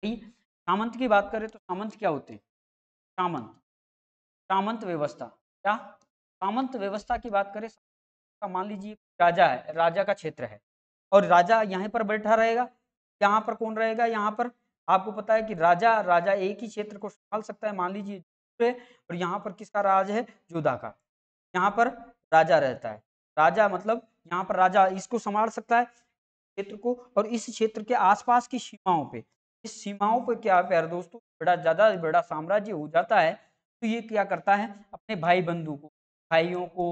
सामंत की बात करें तो सामंत क्या होते हैं सामंत सामंत व्यवस्था क्या सामंत व्यवस्था की बात करें का मान लीजिए राजा है राजा का क्षेत्र है और राजा यहाँ पर बैठा रहेगा यहाँ पर कौन रहेगा यहाँ पर आपको पता है कि राजा राजा एक ही क्षेत्र को संभाल सकता है मान लीजिए और यहाँ पर किसका राज है जोधा का यहाँ पर राजा रहता है राजा मतलब यहाँ पर राजा इसको संभाल सकता है क्षेत्र को और इस क्षेत्र के आसपास की सीमाओं पे इस सीमाओं पर क्या प्यार दोस्तों बड़ा ज़्यादा बड़ा साम्राज्य हो जाता है तो ये क्या करता है अपने भाई बंधु को भाइयों को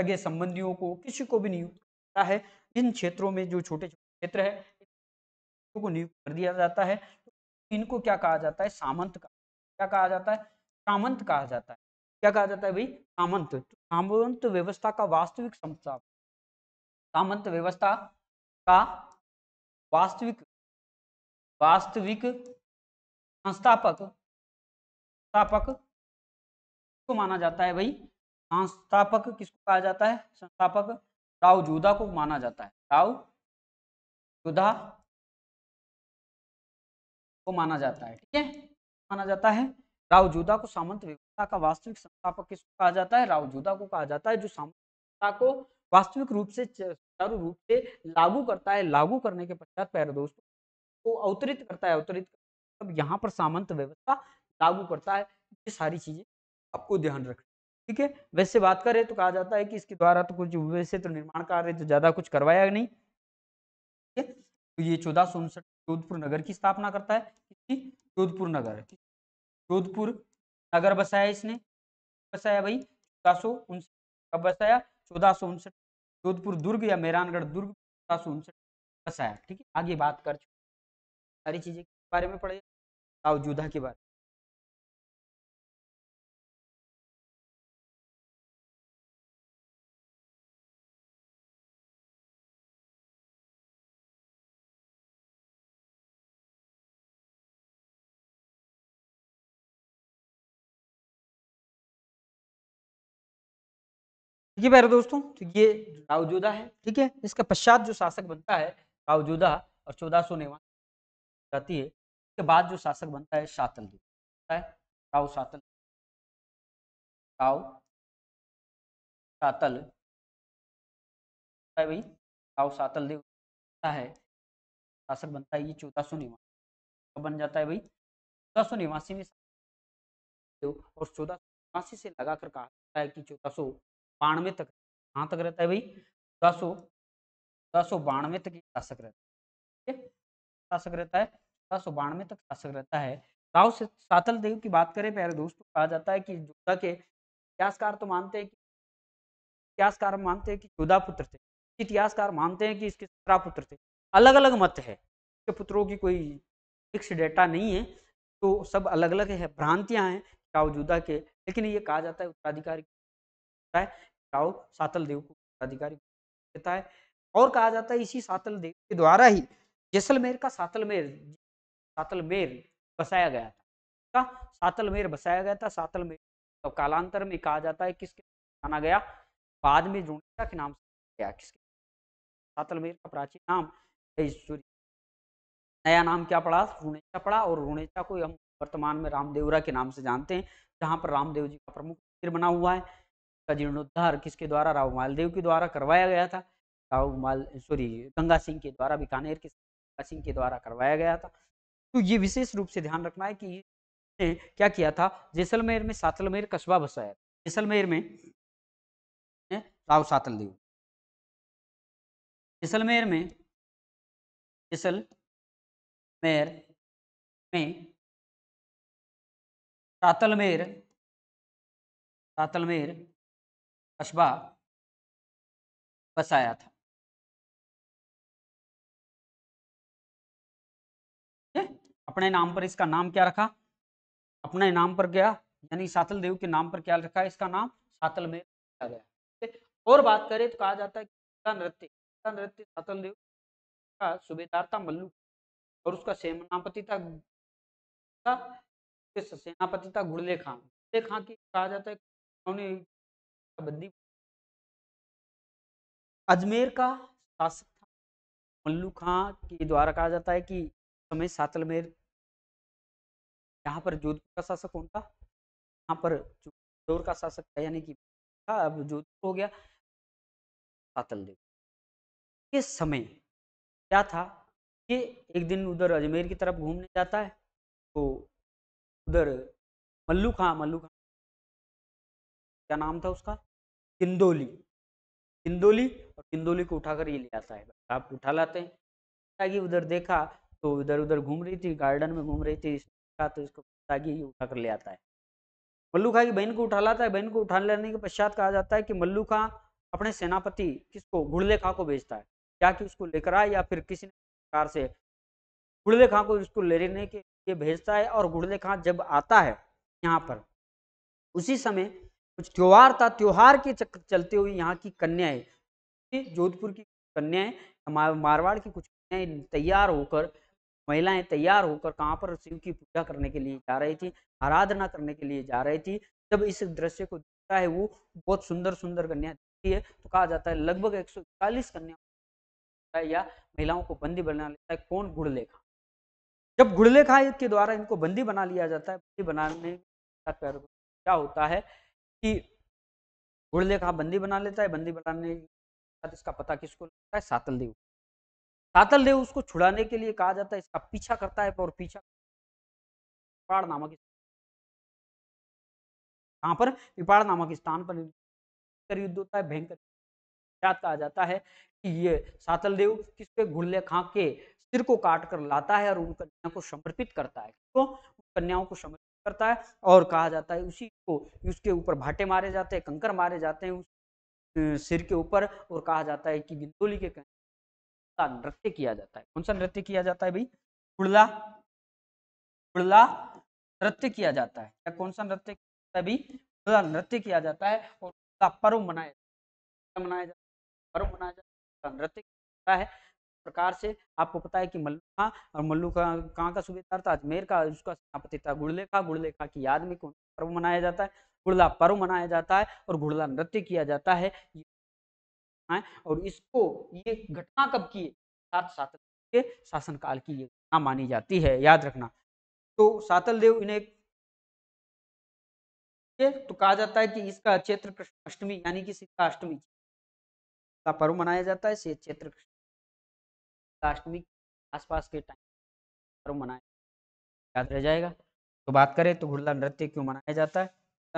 सगे संबंधियों को किसी को भी नियुक्त करता है इन क्षेत्रों में जो छोटे छोटे क्षेत्र है को नियुक्त कर दिया जाता है तो इनको क्या कहा जाता है सामंत का क्या कहा जाता है सामंत कहा जाता है क्या कहा जाता है भाई सामंत सामंत व्यवस्था का वास्तविक संस्थापक सामंत व्यवस्था का वास्तविक वास्तविक संस्थापक संस्थापक को माना जाता है भाई संस्थापक किसको कहा जाता है संस्थापक राव जोधा को माना जाता है राव जोधा को माना जाता है ठीक है माना जाता है राव जोधा को सामंत व्यवस्था का वास्तविक संस्थापक किसको कहा जाता है राव जोधा को कहा जाता है जो सामंत को वास्तविक रूप से चारू रूप से लागू करता है लागू करने के पश्चात प्यारे दोस्तों को अवतरित करता है अवतरित अब यहाँ पर सामंत व्यवस्था लागू करता है ये सारी चीजें आपको ध्यान रखना ठीक है वैसे बात करें तो कहा जाता है कि इसके द्वारा तो कुछ वैसे तो निर्माण कार्य तो ज्यादा कुछ करवाया नहीं ठीक है तो ये चौदह सौ उनसठ जोधपुर नगर की स्थापना करता है जोधपुर नगर जोधपुर नगर बसाया इसने बसाया भाई चौदह सौ उनसठ कब बसाया चौदह सौ उनसठ जोधपुर दुर्ग या मेहरानगढ़ दुर्ग चौदह सौ उनसठ बसाया ठीक है आगे बात कर सारी चीज़ें के बारे में पढ़े आवजुदा के बारे ये प्यारे दोस्तों तो ये रावजोदा है ठीक है इसका पश्चात जो शासक बनता है रावजोदा और चौदह सौ रहती है उसके बाद जो शासक बनता है शातल बनता है राव शातल राव शातल भाई राव शातल देव है शासक बनता है ये चौदह सौ निवासी कब बन जाता है भाई चौदह सौ निवासी में और चौदह सौ निवासी से लगाकर कहा जाता है कि चौदह सौ बानवे तक कहाँ तक रहता है भाई चौदह सौ चौदह सौ बानवे तक ये शासक रहता है शासक रहता है बानवे तक शासक रहता है राव सातल देव की बात करें प्यारे दोस्तों तो कहा जाता है कि जोधा के इतिहासकार तो मानते हैं कि इतिहासकार मानते हैं कि जोधा पुत्र थे इतिहासकार मानते हैं कि इसके सत्रह पुत्र थे अलग अलग मत है इसके पुत्रों की कोई फिक्स डेटा नहीं है तो सब अलग अलग है भ्रांतियां हैं राव जोधा के लेकिन ये कहा जाता है उत्तराधिकारी राव सातल देव को उत्तराधिकारी देता है और कहा जाता है इसी सातल देव के द्वारा ही जैसलमेर का सातलमेर सातलमेर बसाया गया था का सातलमेर बसाया गया था सातलमेर तो कालांतर में कहा जाता है किसके जाना गया बाद में द्रोणिका के नाम से गया किसके सातलमेर का प्राचीन नाम सूर्य नया नाम क्या पड़ा रुणेचा पड़ा और रुणेचा को हम वर्तमान में रामदेवरा के नाम से जानते हैं जहाँ पर रामदेव जी का प्रमुख मंदिर बना हुआ है का जीर्णोद्धार किसके द्वारा राव मालदेव के द्वारा करवाया गया था राव माल सॉरी गंगा सिंह के द्वारा बीकानेर के गंगा सिंह के द्वारा करवाया गया था तो ये विशेष रूप से ध्यान रखना है कि ने क्या किया था जैसलमेर में सातलमेर कस्बा बसाया जैसलमेर में राव सातल देव जैसलमेर में जैसलमेर में सातलमेर सातलमेर कस्बा बसाया था अपने नाम पर इसका नाम क्या रखा अपने नाम पर गया यानी सातल देव के नाम पर क्या रखा इसका नाम सातल में रखा गया और बात करें तो कहा जाता है कि नृत्य नृत्य सातल देव का सुबेदार था मल्लू और उसका सेनापति था सेनापति था गुड़ले खां गुड़ले खां की कहा जाता है उन्होंने बंदी अजमेर का शासक था मल्लू खां के द्वारा कहा जाता है कि समय सातलमेर यहाँ पर जोधपुर का शासक कौन था यहाँ पर जोधपुर का शासक था यानी कि था अब जोधपुर हो गया सातल देव के समय क्या था कि एक दिन उधर अजमेर की तरफ घूमने जाता है तो उधर मल्लू खां मल्लू खां क्या नाम था उसका किंदोली किंदोली और किंदोली को उठाकर ये ले आता है आप उठा लाते हैं ताकि उधर देखा तो इधर उधर घूम रही थी गार्डन में घूम रही थी का तो इसको पता कि उठा कर ले आता है मल्लू खां की बहन को उठा लाता है बहन को उठा लेने के पश्चात कहा जाता है कि मल्लू खां अपने सेनापति किसको घुड़ले खां को भेजता है क्या कि उसको लेकर आए या फिर किसी प्रकार से घुड़ले खां को उसको लेने के लिए भेजता है और घुड़ले खां जब आता है यहाँ पर उसी समय कुछ त्योहार था त्योहार के चक्कर चलते हुए यहाँ की कन्याएं जोधपुर की कन्याएं मारवाड़ की कुछ कन्याएं तैयार होकर महिलाएं तैयार होकर कहाँ पर शिव की पूजा करने के लिए जा रही थी आराधना करने के लिए जा रही थी जब इस दृश्य को देखता है वो बहुत सुंदर सुंदर कन्या दिखती है तो कहा जाता है लगभग एक कन्या या महिलाओं को बंदी बना लेता है कौन गुड़लेखा जब गुड़लेखा के द्वारा इनको बंदी बना लिया जाता है बंदी बनाने क्या होता है कि गुड़लेखा बंदी बना लेता है बंदी बनाने के इसका पता किसको लगता है सातल देव सातल देव उसको छुड़ाने के लिए कहा जाता है इसका पीछा करता है और पीछा पिपाड़ नामक कहाँ पर पिपाड़ नामक स्थान पर युद्ध होता है भयंकर याद कहा जाता है कि ये सातल देव किस पे घुड़ले के सिर को काट कर लाता है और उन कन्या को समर्पित करता है तो उन कन्याओं को समर्पित करता है और कहा जाता है उसी को उसके ऊपर भाटे मारे जाते हैं कंकर मारे जाते हैं उस सिर के ऊपर और कहा जाता है कि गिंदोली के का नृत्य किया जाता है कौन सा नृत्य किया जाता है भाई कुड़ला कुड़ला नृत्य किया जाता है या कौन सा नृत्य नृत्य किया जाता है और उसका पर्व मनाया जाता है मनाया जाता है पर्व मनाया जाता है नृत्य किया जाता है प्रकार से आपको पता है कि मल्लू कहाँ और मल्लू का कहाँ का सूबेदार था अजमेर का उसका सेनापति था गुड़ले खां गुड़ले खां की याद में कौन पर्व मनाया जाता है गुड़ला पर्व मनाया जाता है और गुड़ला नृत्य किया जाता है ये है और इसको ये घटना कब की सात सातल के शासनकाल की ये घटना मानी जाती है याद रखना तो सातल देव इन्हें तो कहा जाता है कि इसका क्षेत्र कृष्ण अष्टमी यानी कि सीता अष्टमी का पर्व मनाया जाता है से क्षेत्र अष्टमी आसपास के टाइम पर्व मनाया याद रह जाएगा तो बात करें तो घुड़ला नृत्य क्यों मनाया जाता है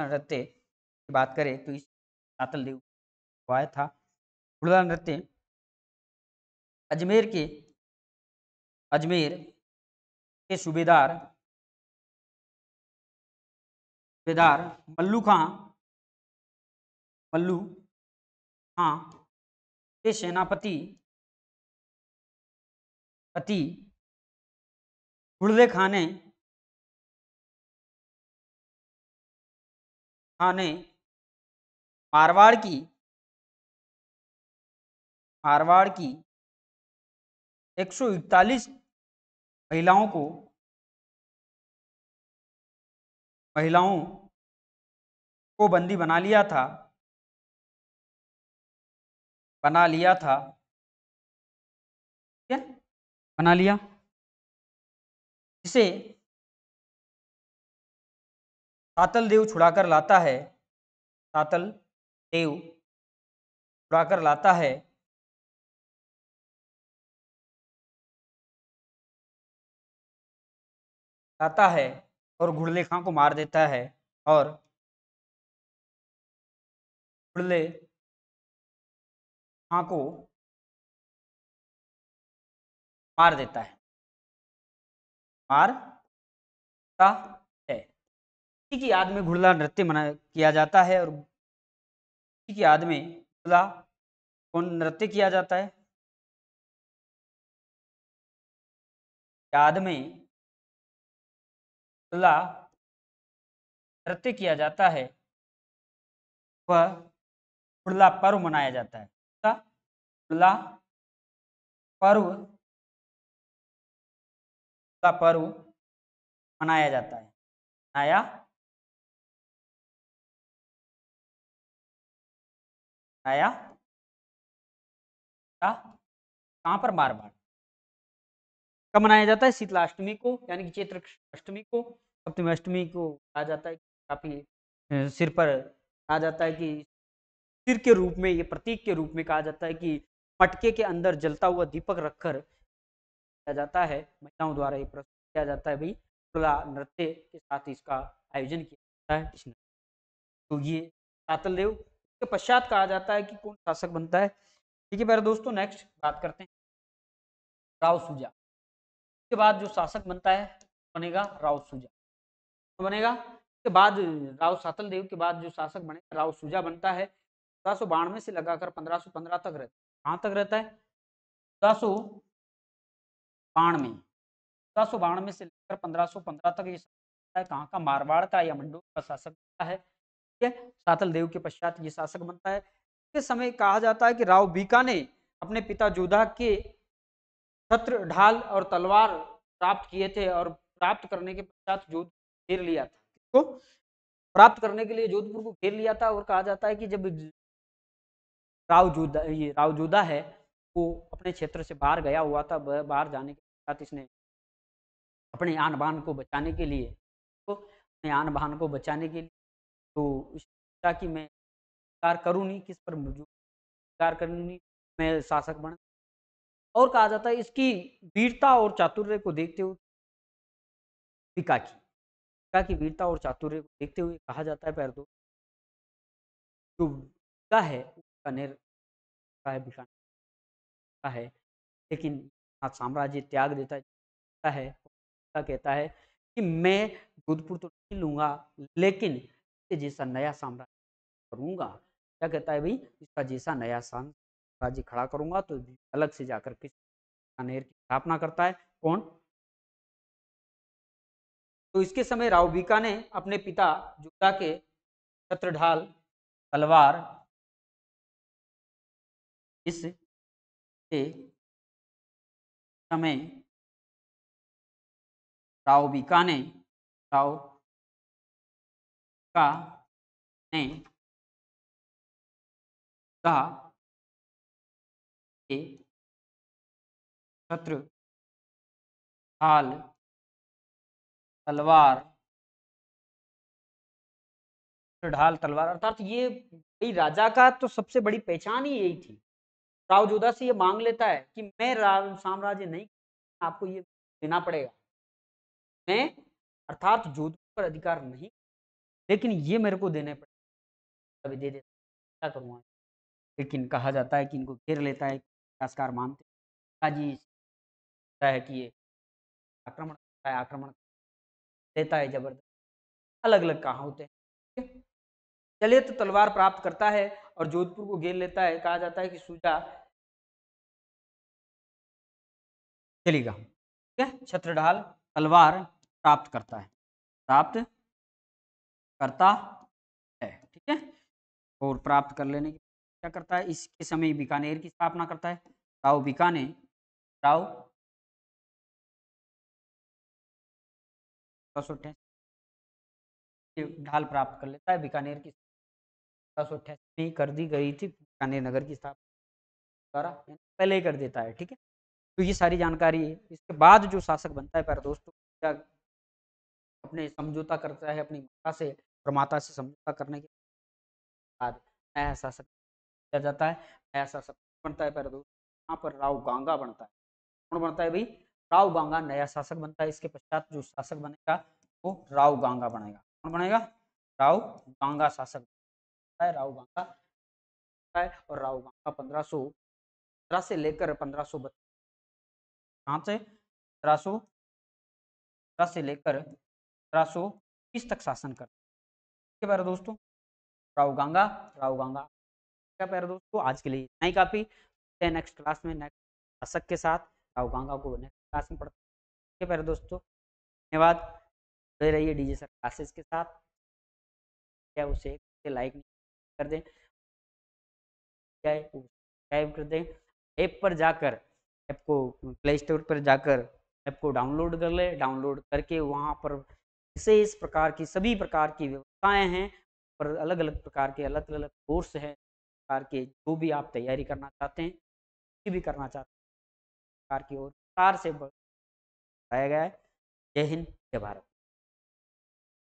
नृत्य की बात करें तो इस सातल देव आया था उड़ला नृत्य अजमेर के अजमेर के सूबेदार सूबेदार मल्लू खां मल्लू खां के सेनापति पति गुड़ले खाने खाने मारवाड़ की हारवाड़ की 141 महिलाओं को महिलाओं को बंदी बना लिया था बना लिया था क्या बना लिया इसे तातल देव छुड़ाकर लाता है तातल देव छुड़ाकर लाता है आता है और घुड़ले खां को मार देता है और घुड़ले खां को मार देता है मार मारता है ठीक की आदमी घुड़ला नृत्य मना किया जाता है और ठीक की आदमी घुड़ला कौन नृत्य किया जाता है याद में ला नृत्य किया जाता है वह उड़ला पर्व मनाया जाता है उड़ला पर्व का पर्व मनाया जाता है मनाया नया कहां पर मारवाड़ कब मनाया जाता है शीतलाष्टमी को यानी कि चैत्र अष्टमी को सप्तमी को कहा जाता है काफ़ी सिर पर कहा जाता है कि सिर के रूप में ये प्रतीक के रूप में कहा जाता है कि मटके के अंदर जलता हुआ दीपक रखकर किया जाता है महिलाओं द्वारा ये प्रस्तुत किया जाता है भाई टोला नृत्य के साथ इसका आयोजन किया जाता है तो ये सातलदेव के पश्चात कहा जाता है कि कौन शासक बनता है ठीक है मेरे दोस्तों नेक्स्ट बात करते हैं राव सुजा उसके बाद जो शासक बनता है बनेगा राव सुजा तो बनेगा उसके बाद राव सातल देव के बाद जो शासक बनेगा राव सुजा बनता है सत्रह में से लगाकर पंद्रह पंद्रह तक रहता है कहाँ तक रहता है सत्रह बानवे सत्रह बानवे से लेकर पंद्रह सौ पंद्रह तक ये है कहाँ का मारवाड़ का या मंडोर का शासक बनता है ठीक है सातल देव के पश्चात ये शासक बनता है इस समय कहा जाता है कि राव बीका ने अपने पिता जोधा के छत्र ढाल और तलवार प्राप्त किए थे और प्राप्त करने के पश्चात जोधपुर घेर लिया था तो प्राप्त करने के लिए जोधपुर को घेर लिया था और कहा जाता है कि जब जोधा ये जोधा है वो अपने क्षेत्र से बाहर गया हुआ था बाहर जाने के साथ इसने अपने आन बान को बचाने के लिए तो अपने आन बान को बचाने के लिए तो कि मैं स्वीकार करूँ नहीं किस पर स्वीकार करूँ नहीं मैं शासक बन और कहा जाता है इसकी वीरता और चातुर्य को देखते हुए पिका की पिका की वीरता और चातुर्य को देखते हुए कहा जाता है दो जो पिका है उसका का है का है लेकिन साम्राज्य त्याग देता है, है कहता है कि मैं जोधपुर तो नहीं लूंगा लेकिन जैसा नया साम्राज्य करूंगा क्या कहता है भाई इसका जैसा नया सान राज्य खड़ा करूंगा तो अलग से जाकर बीकानेर की स्थापना करता है कौन तो इसके समय राव बीका ने अपने पिता जुगदा के छत्र ढाल तलवार इस के समय राव बीका ने राव का ने कहा के छत्र हाल तलवार ढाल तलवार अर्थात ये भाई राजा का तो सबसे बड़ी पहचान ही यही थी राव जोधा से ये मांग लेता है कि मैं साम्राज्य नहीं आपको ये देना पड़ेगा मैं अर्थात जोधपुर पर अधिकार नहीं लेकिन ये मेरे को देने पड़े अभी दे देता क्या करूँगा लेकिन कहा जाता है कि इनको घेर लेता है इतिहासकार मानते जी है कि ये आक्रमण करता है आक्रमण देता है जबरदस्त अलग अलग होते हैं चलिए तो तलवार प्राप्त करता है और जोधपुर को घेर लेता है कहा जाता है कि सूजा चलेगा ठीक है छत्रढाल तलवार प्राप्त करता है प्राप्त करता है ठीक है और प्राप्त कर लेने के क्या करता है इसके समय बीकानेर की स्थापना करता है राव बीकाने राव ढाल प्राप्त कर लेता है बीकानेर की सत्रह कर दी गई थी बीकानेर नगर की स्थापना द्वारा पहले ही कर देता है ठीक है तो ये सारी जानकारी है इसके बाद जो शासक बनता है पर दोस्तों अपने समझौता करता है अपनी माता से और माता से समझौता करने के बाद नया शासक किया जाता है ऐसा शासक बनता है पहले यहाँ पर राव गांगा बनता है कौन बनता है भाई राव गांगा नया शासक बनता है इसके पश्चात जो शासक बनेगा वो राव गांगा बनेगा कौन बनेगा राव गांगा शासक है राव गांगा है और राव गांगा पंद्रह सौ पंद्रह से लेकर पंद्रह सौ बत्तीस कहाँ से पंद्रह सौ पंद्रह से लेकर पंद्रह सौ बीस तक शासन कर इसके बारे दोस्तों राव गांगा राव गांगा का प्यारे दोस्तों आज के लिए इतना ही काफ़ी नेक्स्ट क्लास में नेक्स्ट आसक के साथ राहुल गांगा को नेक्स्ट क्लास में पढ़ते हैं प्यारे दोस्तों धन्यवाद जुड़े रहिए डीजे सर क्लासेस के साथ क्या उसे लाइक कर दें क्या सब्सक्राइब कर दें ऐप पर जाकर ऐप को प्ले स्टोर पर जाकर ऐप को डाउनलोड कर ले डाउनलोड करके वहाँ पर विशेष प्रकार की सभी प्रकार की व्यवस्थाएं हैं पर अलग अलग प्रकार के अलग अलग कोर्स हैं प्रकार के जो भी आप तैयारी करना चाहते हैं कुछ भी करना चाहते हैं प्रकार की ओर विस्तार से बताया गया है जय हिंद जय भारत